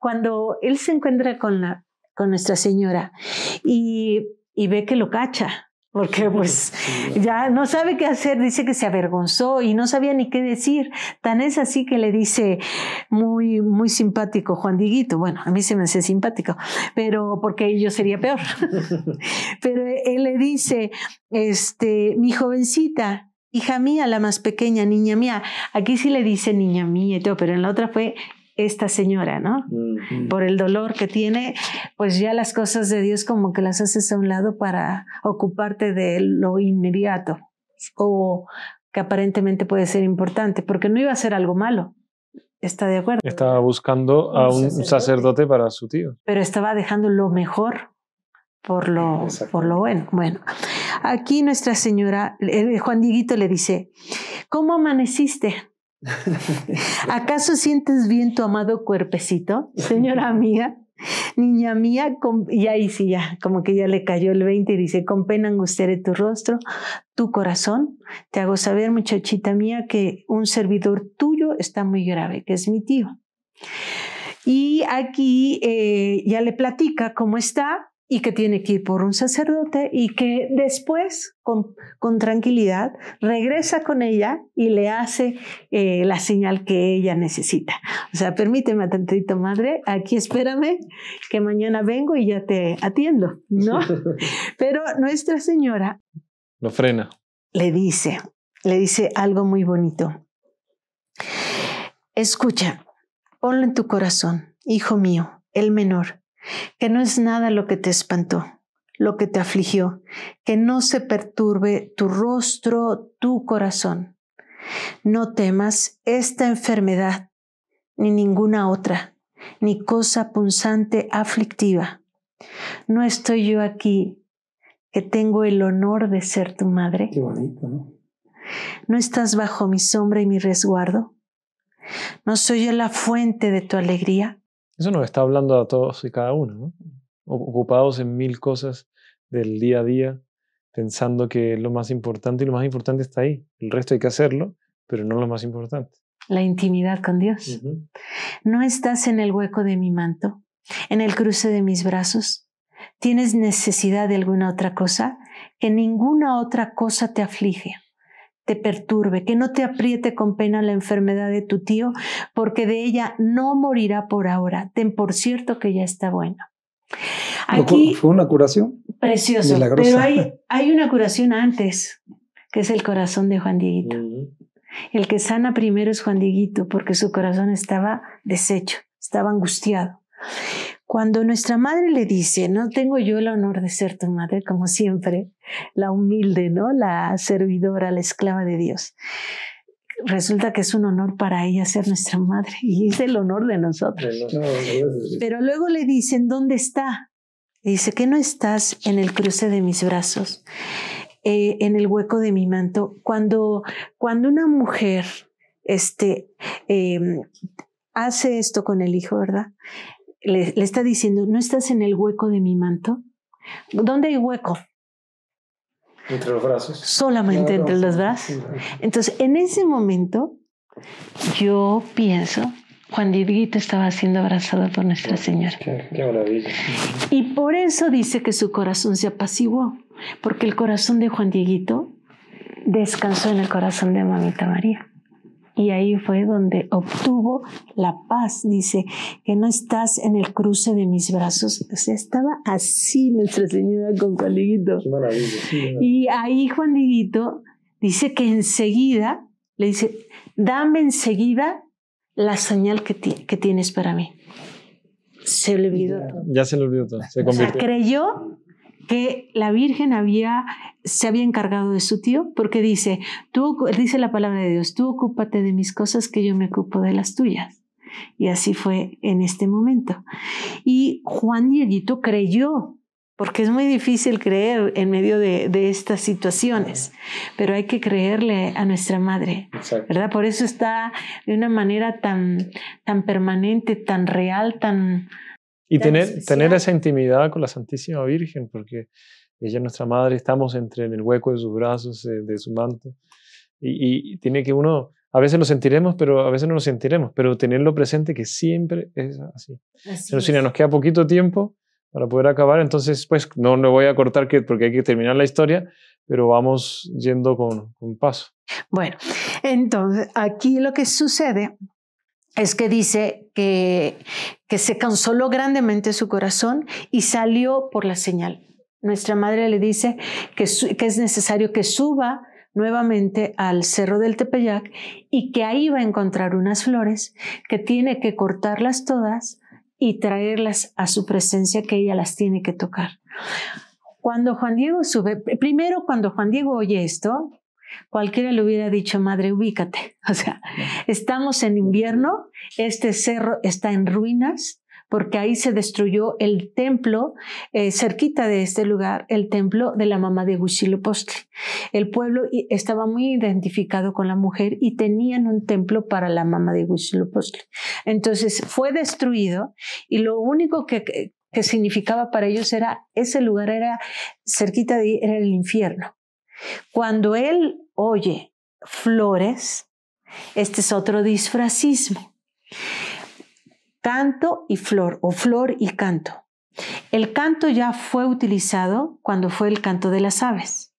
cuando él se encuentra con, la, con Nuestra Señora y, y ve que lo cacha, porque pues ya no sabe qué hacer, dice que se avergonzó y no sabía ni qué decir. Tan es así que le dice muy, muy simpático Juan Diguito, bueno, a mí se me hace simpático, pero porque yo sería peor. pero él le dice, este, mi jovencita, hija mía, la más pequeña, niña mía. Aquí sí le dice niña mía y todo, pero en la otra fue esta señora, ¿no? Mm. Por el dolor que tiene, pues ya las cosas de Dios como que las haces a un lado para ocuparte de lo inmediato o que aparentemente puede ser importante, porque no iba a ser algo malo. ¿Está de acuerdo? Estaba buscando a un sacerdote, para su tío. Pero estaba dejando lo mejor por lo, por lo bueno. Bueno, aquí Nuestra Señora, Juan Dieguito le dice, ¿cómo amaneciste? ¿Acaso sientes bien tu amado cuerpecito, señora mía? Niña mía, y ahí sí ya, como que ya le cayó el 20 y dice, con pena angustiaré tu rostro, tu corazón, te hago saber, muchachita mía, que un servidor tuyo está muy grave, que es mi tío. Y aquí eh, ya le platica cómo está, y que tiene que ir por un sacerdote y que después, con, tranquilidad, regresa con ella y le hace eh, la señal que ella necesita. O sea, permíteme tantito, madre, aquí espérame, que mañana vengo y ya te atiendo, ¿no? Pero Nuestra Señora... Lo frena. Le dice, le dice algo muy bonito. Escucha, ponlo en tu corazón, hijo mío, el menor que no es nada lo que te espantó, lo que te afligió, que no se perturbe tu rostro, tu corazón. No temas esta enfermedad, ni ninguna otra, ni cosa punzante aflictiva. No estoy yo aquí, que tengo el honor de ser tu madre. Qué bonito, ¿no? No estás bajo mi sombra y mi resguardo. No soy yo la fuente de tu alegría. Eso nos está hablando a todos y cada uno, ocupados en mil cosas del día a día, pensando que lo más importante y lo más importante está ahí. El resto hay que hacerlo, pero no lo más importante. La intimidad con Dios. No estás en el hueco de mi manto, en el cruce de mis brazos. ¿Tienes necesidad de alguna otra cosa? Que ninguna otra cosa te aflige te perturbe, que no te apriete con pena la enfermedad de tu tío, porque de ella no morirá por ahora. Ten por cierto que ya está bueno. Aquí, fue una curación. Precioso. Pero hay, una curación antes, que es el corazón de Juan Dieguito. El que sana primero es Juan Dieguito, porque su corazón estaba deshecho, estaba angustiado. Cuando nuestra madre le dice, no tengo yo el honor de ser tu madre, como siempre, la humilde, ¿no? La servidora, la esclava de Dios. Resulta que es un honor para ella ser nuestra madre y es el honor de nosotros. Pero luego le dicen, ¿dónde está? dice, que no estás en el cruce de mis brazos, eh, en el hueco de mi manto. Cuando, cuando una mujer este, em, hace esto con el hijo, ¿verdad? Le, le, está diciendo, no estás en el hueco de mi manto. ¿Dónde hay hueco? Entre los brazos. Solamente entre los brazos. Entonces, en ese momento, yo pienso, Juan Dieguito estaba siendo abrazado por Nuestra Señora. maravilla. Y por eso dice que su corazón se apaciguó, porque el corazón de Juan Dieguito descansó en el corazón de Mamita María. Y ahí fue donde obtuvo la paz. Dice que no estás en el cruce de mis brazos. O sea, estaba así Nuestra Señora con Juan Y ahí Juan dice que enseguida, le dice, dame enseguida la señal que, que tienes para mí. Se le olvidó ya, Ya se le olvidó todo. Se o sea, creyó que la Virgen se había encargado de su tío, porque dice, tú, dice la palabra de Dios, tú ocúpate de mis cosas que yo me ocupo de las tuyas. Y así fue en este momento. Y Juan Dieguito creyó, porque es muy difícil creer en medio de, estas situaciones, pero hay que creerle a nuestra madre, ¿verdad? Por eso está de una manera tan, tan permanente, tan real, tan, y tener, tener esa intimidad con la Santísima Virgen, porque ella es nuestra madre, estamos entre en el hueco de sus brazos, eh, de su manto. Y, tiene que uno, a veces lo sentiremos, pero a veces no lo sentiremos, pero tenerlo presente que siempre es así. nos queda poquito tiempo para poder acabar, entonces pues no le voy a cortar porque hay que terminar la historia, pero vamos yendo con, con paso. Bueno, entonces aquí lo que sucede es que dice que, que se consoló grandemente su corazón y salió por la señal. Nuestra madre le dice que, que es necesario que suba nuevamente al Cerro del Tepeyac y que ahí va a encontrar unas flores que tiene que cortarlas todas y traerlas a su presencia que ella las tiene que tocar. Cuando Juan Diego sube, primero cuando Juan Diego oye esto, cualquiera le hubiera dicho, madre, ubícate. O sea, estamos en invierno, este cerro está en ruinas, porque ahí se destruyó el templo, eh, cerquita de este lugar, el templo de la mamá de Huitzilopochtli. El pueblo estaba muy identificado con la mujer y tenían un templo para la mamá de Huitzilopochtli. Entonces fue destruido y lo único que, que, significaba para ellos era, ese lugar era cerquita de ahí, era el infierno. Cuando él oye flores, este es otro disfrazismo, Canto y flor o flor y canto. El canto ya fue utilizado cuando fue el canto de las aves.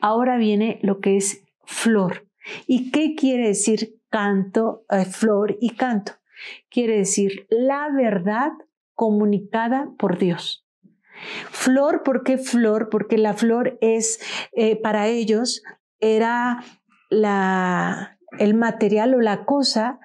Ahora viene lo que es flor. ¿Y qué quiere decir canto, eh, flor y canto? Quiere decir la verdad comunicada por Dios. Flor, ¿por qué flor? Porque la flor es, eh, para ellos, era la, el material o la cosa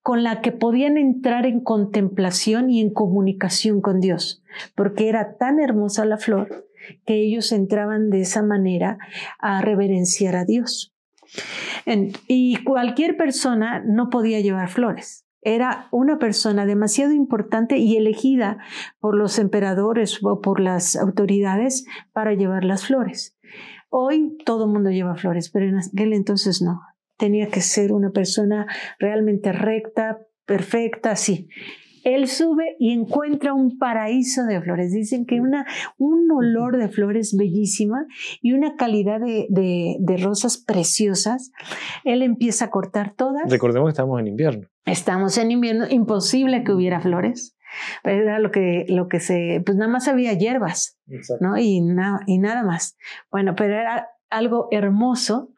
con la que podían entrar en contemplación y en comunicación con Dios, porque era tan hermosa la flor que ellos entraban de esa manera a reverenciar a Dios. y cualquier persona no podía llevar flores. Era una persona demasiado importante y elegida por los emperadores o por las autoridades para llevar las flores. Hoy todo el mundo lleva flores, pero en aquel entonces no. Tenía que ser una persona realmente recta, perfecta, sí. Él sube y encuentra un paraíso de flores. Dicen que una, un olor de flores bellísima y una calidad de, de, rosas preciosas. Él empieza a cortar todas. Recordemos que estamos en invierno. Estamos en invierno, imposible que hubiera flores. Pues era lo que, lo que se, pues nada más había hierbas, ¿no? Y, y nada más. Bueno, pero era algo hermoso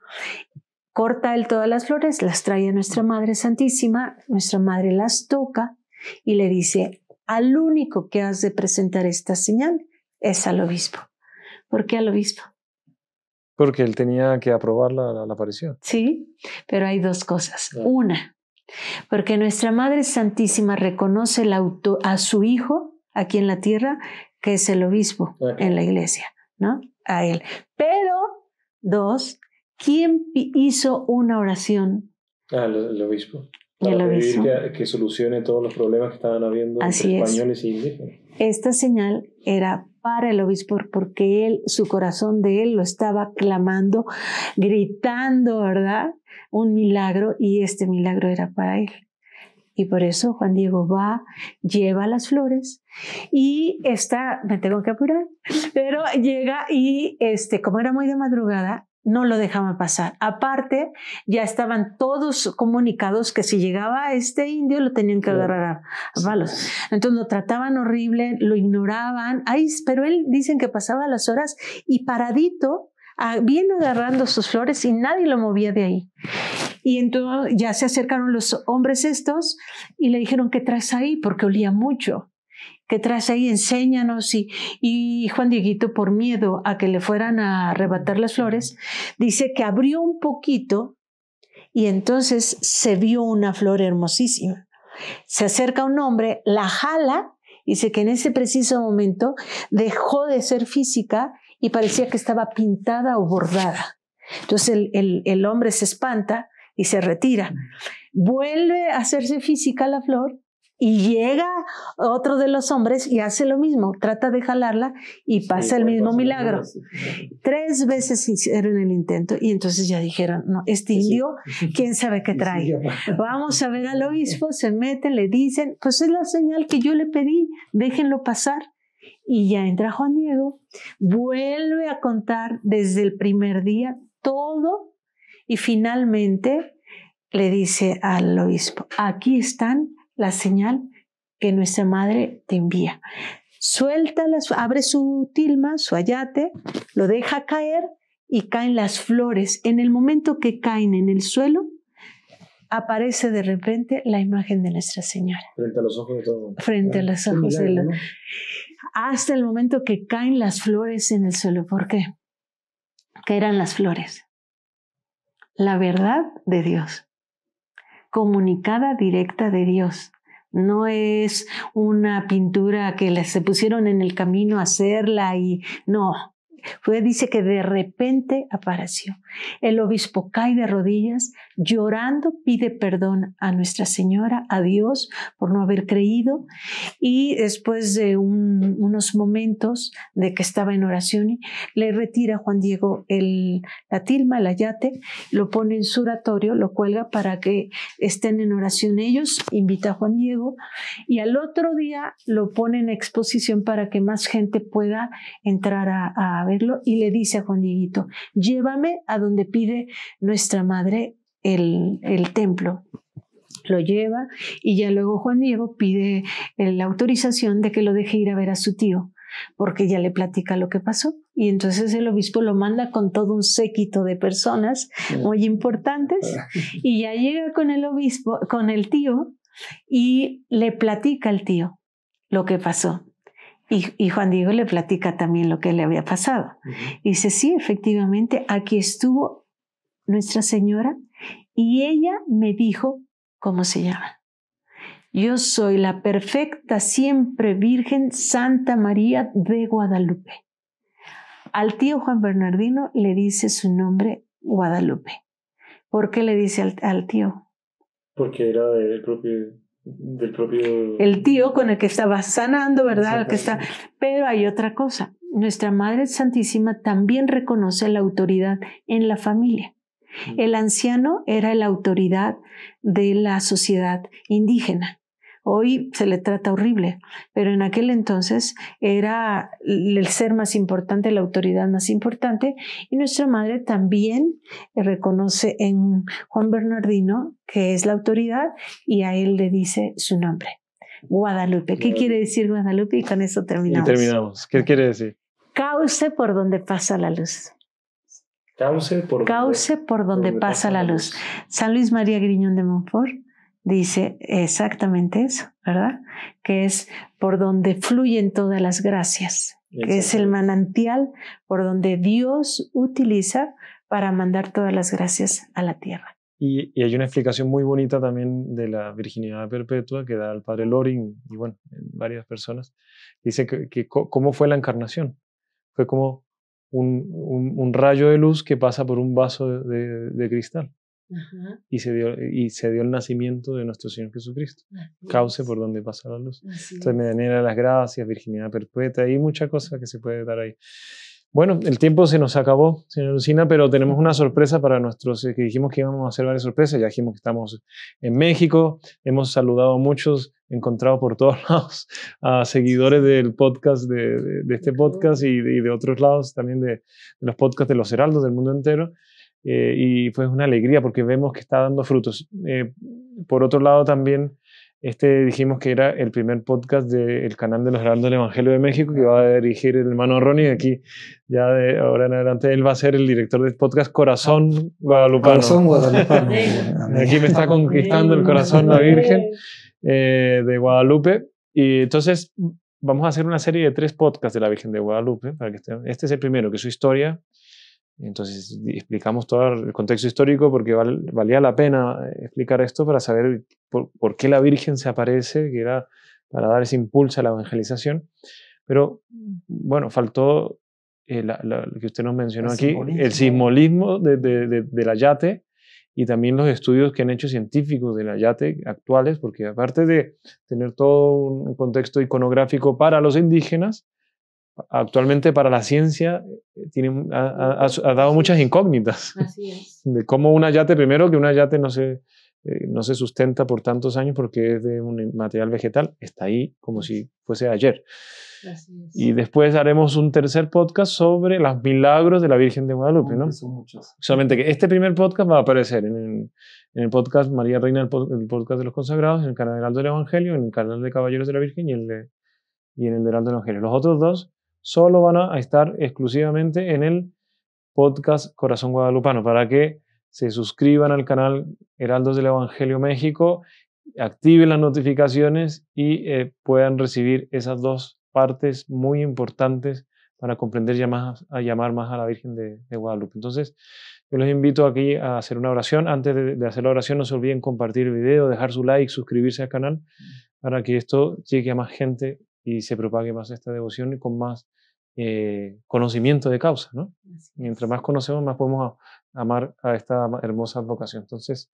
corta él todas las flores, las trae a nuestra Madre Santísima, nuestra Madre las toca y le dice, al único que has de presentar esta señal es al obispo. ¿Por qué al obispo? Porque él tenía que aprobar la, aparición. Sí, pero hay dos cosas. Una, porque nuestra Madre Santísima reconoce a su hijo aquí en la tierra, que es el obispo en la iglesia, ¿no? A él. Pero, dos, ¿quién hizo una oración? Al obispo para el que, solucione todos los problemas que estaban habiendo españoles y indígenas. Esta señal era para el obispo porque él, su corazón de él lo estaba clamando, gritando, ¿verdad? Un milagro y este milagro era para él. Y por eso Juan Diego va, lleva las flores y está, me tengo que apurar, pero llega y este, como era muy de madrugada, no lo dejaban pasar. Aparte, ya estaban todos comunicados que si llegaba este indio lo tenían que agarrar a balos. Entonces lo trataban horrible, lo ignoraban. pero él dicen que pasaba las horas y paradito, ah, bien agarrando sus flores y nadie lo movía de ahí. Y entonces ya se acercaron los hombres estos y le dijeron, que traes ahí? Porque olía mucho que traes ahí? Enséñanos. Y, Juan Dieguito, por miedo a que le fueran a arrebatar las flores, dice que abrió un poquito y entonces se vio una flor hermosísima. Se acerca un hombre, la jala, dice que en ese preciso momento dejó de ser física y parecía que estaba pintada o bordada. Entonces el, el hombre se espanta y se retira. Vuelve a hacerse física la flor y llega otro de los hombres y hace lo mismo, trata de jalarla y pasa el mismo milagro. Tres veces hicieron el intento y entonces ya dijeron, no, este indio, quién sabe qué trae. Vamos a ver al obispo, se meten, le dicen, pues es la señal que yo le pedí, déjenlo pasar. Y ya entra Juan Diego, vuelve a contar desde el primer día todo y finalmente le dice al obispo, aquí están la señal que nuestra madre te envía. Suelta abre su tilma, su ayate, lo deja caer y caen las flores. En el momento que caen en el suelo, aparece de repente la imagen de Nuestra Señora. Frente a los ojos de todo Frente a ah, los ojos de Hasta el momento que caen las flores en el suelo. ¿Por qué? que eran las flores? La verdad de Dios comunicada directa de Dios. No es una pintura que se pusieron en el camino a hacerla y no, fue, dice que de repente apareció. El obispo cae de rodillas, llorando, pide perdón a Nuestra Señora, a Dios, por no haber creído. Y después de unos momentos de que estaba en oración, le retira Juan Diego el, la tilma, el ayate, lo pone en su oratorio, lo cuelga para que estén en oración ellos, invita a Juan Diego y al otro día lo pone en exposición para que más gente pueda entrar a ver y le dice a Juan Dieguito, llévame a donde pide nuestra madre el, templo lo lleva y ya luego Juan Diego pide eh, la autorización de que lo deje ir a ver a su tío, porque ya le platica lo que pasó. Y entonces el obispo lo manda con todo un séquito de personas muy importantes y ya llega con el obispo, con el tío y le platica al tío lo que pasó. Y, Juan Diego le platica también lo que le había pasado. dice, sí, efectivamente, aquí estuvo Nuestra Señora y ella me dijo cómo se llama. Yo soy la perfecta, siempre Virgen Santa María de Guadalupe. Al tío Juan Bernardino le dice su nombre Guadalupe. ¿Por qué le dice al, tío? Porque era el propio el tío con el que estaba sanando, ¿verdad? que está... Pero hay otra cosa. Nuestra Madre Santísima también reconoce la autoridad en la familia. Mm. El anciano era la autoridad de la sociedad indígena. Hoy se le trata horrible, pero en aquel entonces era el ser más importante, la autoridad más importante, y nuestra madre también reconoce en Juan Bernardino que es la autoridad y a él le dice su nombre. Guadalupe. ¿Qué quiere decir Guadalupe? Y con eso terminamos. terminamos. ¿Qué quiere decir? Cauce por donde pasa la luz. Cauce por, por donde, pasa, la luz. San Luis María Griñón de Montfort dice exactamente eso, ¿verdad? Que es por donde fluyen todas las gracias, que es el manantial por donde Dios utiliza para mandar todas las gracias a la tierra. Y, hay una explicación muy bonita también de la virginidad perpetua que da el padre Loring y bueno, varias personas. Dice que, cómo fue la encarnación. Fue como un, rayo de luz que pasa por un vaso de cristal. Y, se dio, y se dio el nacimiento de nuestro Señor Jesucristo, causa por donde pasa la luz. Así Entonces, las gracias, virginidad perpetua, y muchas cosas que se puede dar ahí. Bueno, el tiempo se nos acabó, Señor Lucina, pero tenemos una sorpresa para nuestros, eh, que dijimos que íbamos a hacer varias sorpresas, ya dijimos que estamos en México, hemos saludado a muchos, encontrado por todos lados, a seguidores del podcast, de, de, este podcast y de, y de, otros lados, también de, los podcasts de los heraldos del mundo entero. Eh, y pues una alegría porque vemos que está dando frutos. Eh, por otro lado también, este dijimos que era el primer podcast del canal de los Heraldos del Evangelio de México que va a dirigir el hermano Ronnie. Aquí, ya de ahora en adelante, él va a ser el director del podcast Corazón Guadalupano. Corazón Aquí me está conquistando el corazón la Virgen eh, de Guadalupe. Y entonces vamos a hacer una serie de tres podcasts de la Virgen de Guadalupe. Para que este es el primero, que es su historia, entonces explicamos todo el contexto histórico porque valía la pena eh, explicar esto para saber por, qué la Virgen se aparece, que era para dar ese impulso a la evangelización. Pero bueno, faltó eh, lo que usted nos mencionó aquí, el simbolismo de, de la yate y también los estudios que han hecho científicos de la yate actuales, porque aparte de tener todo un contexto iconográfico para los indígenas, actualmente para la ciencia eh, tiene, ha, dado muchas incógnitas. Así es. De cómo un yate, primero que un yate no se, eh, no se sustenta por tantos años porque es de un material vegetal, está ahí como si fuese ayer. Y después haremos un tercer podcast sobre los milagros de la Virgen de Guadalupe, ¿no? Son Solamente que este primer podcast va a aparecer en el, podcast María Reina, el, podcast de los consagrados, en el canal del del Evangelio, en el canal de Caballeros de la Virgen y, el y en el del Alto del Evangelio. Los otros dos solo van a estar exclusivamente en el podcast Corazón Guadalupano para que se suscriban al canal Heraldos del Evangelio México, activen las notificaciones y eh, puedan recibir esas dos partes muy importantes para comprender y a llamar más a la Virgen de, Guadalupe. Entonces, yo los invito aquí a hacer una oración. Antes de, de, hacer la oración, no se olviden compartir el video, dejar su like, suscribirse al canal para que esto llegue a más gente y se propague más esta devoción y con más eh, conocimiento de causa, ¿no? Mientras más conocemos, más podemos amar a esta hermosa vocación. Entonces,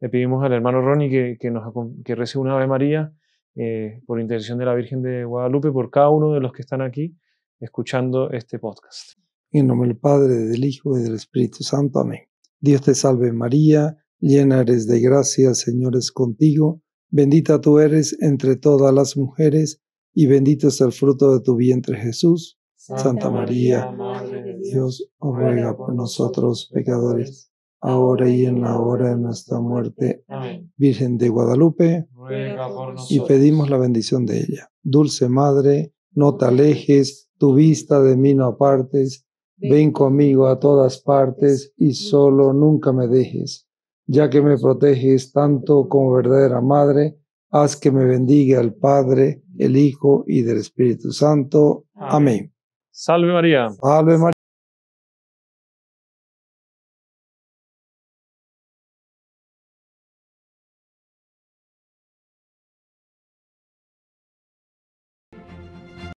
le pedimos al hermano Ronnie que, que nos, que una Ave María eh, por intercesión de la Virgen de Guadalupe, por cada uno de los que están aquí escuchando este podcast. En nombre del Padre, del Hijo y del Espíritu Santo. Amén. Dios te salve María, llena eres de gracia, Señor es contigo, bendita tú eres entre todas las mujeres, y bendito es el fruto de tu vientre Jesús. Santa María, Madre de Dios, ruega por nosotros pecadores, ahora y en la hora de nuestra muerte. Amén. Virgen de Guadalupe, ruega por nosotros. y pedimos la bendición de ella. Dulce Madre, no te alejes, tu vista de mí no apartes, ven conmigo a todas partes y solo nunca me dejes. Ya que me proteges tanto como verdadera Madre, haz que me bendiga el Padre, el Hijo y del Espíritu Santo. Amén. Salve Maria. Salve Maria.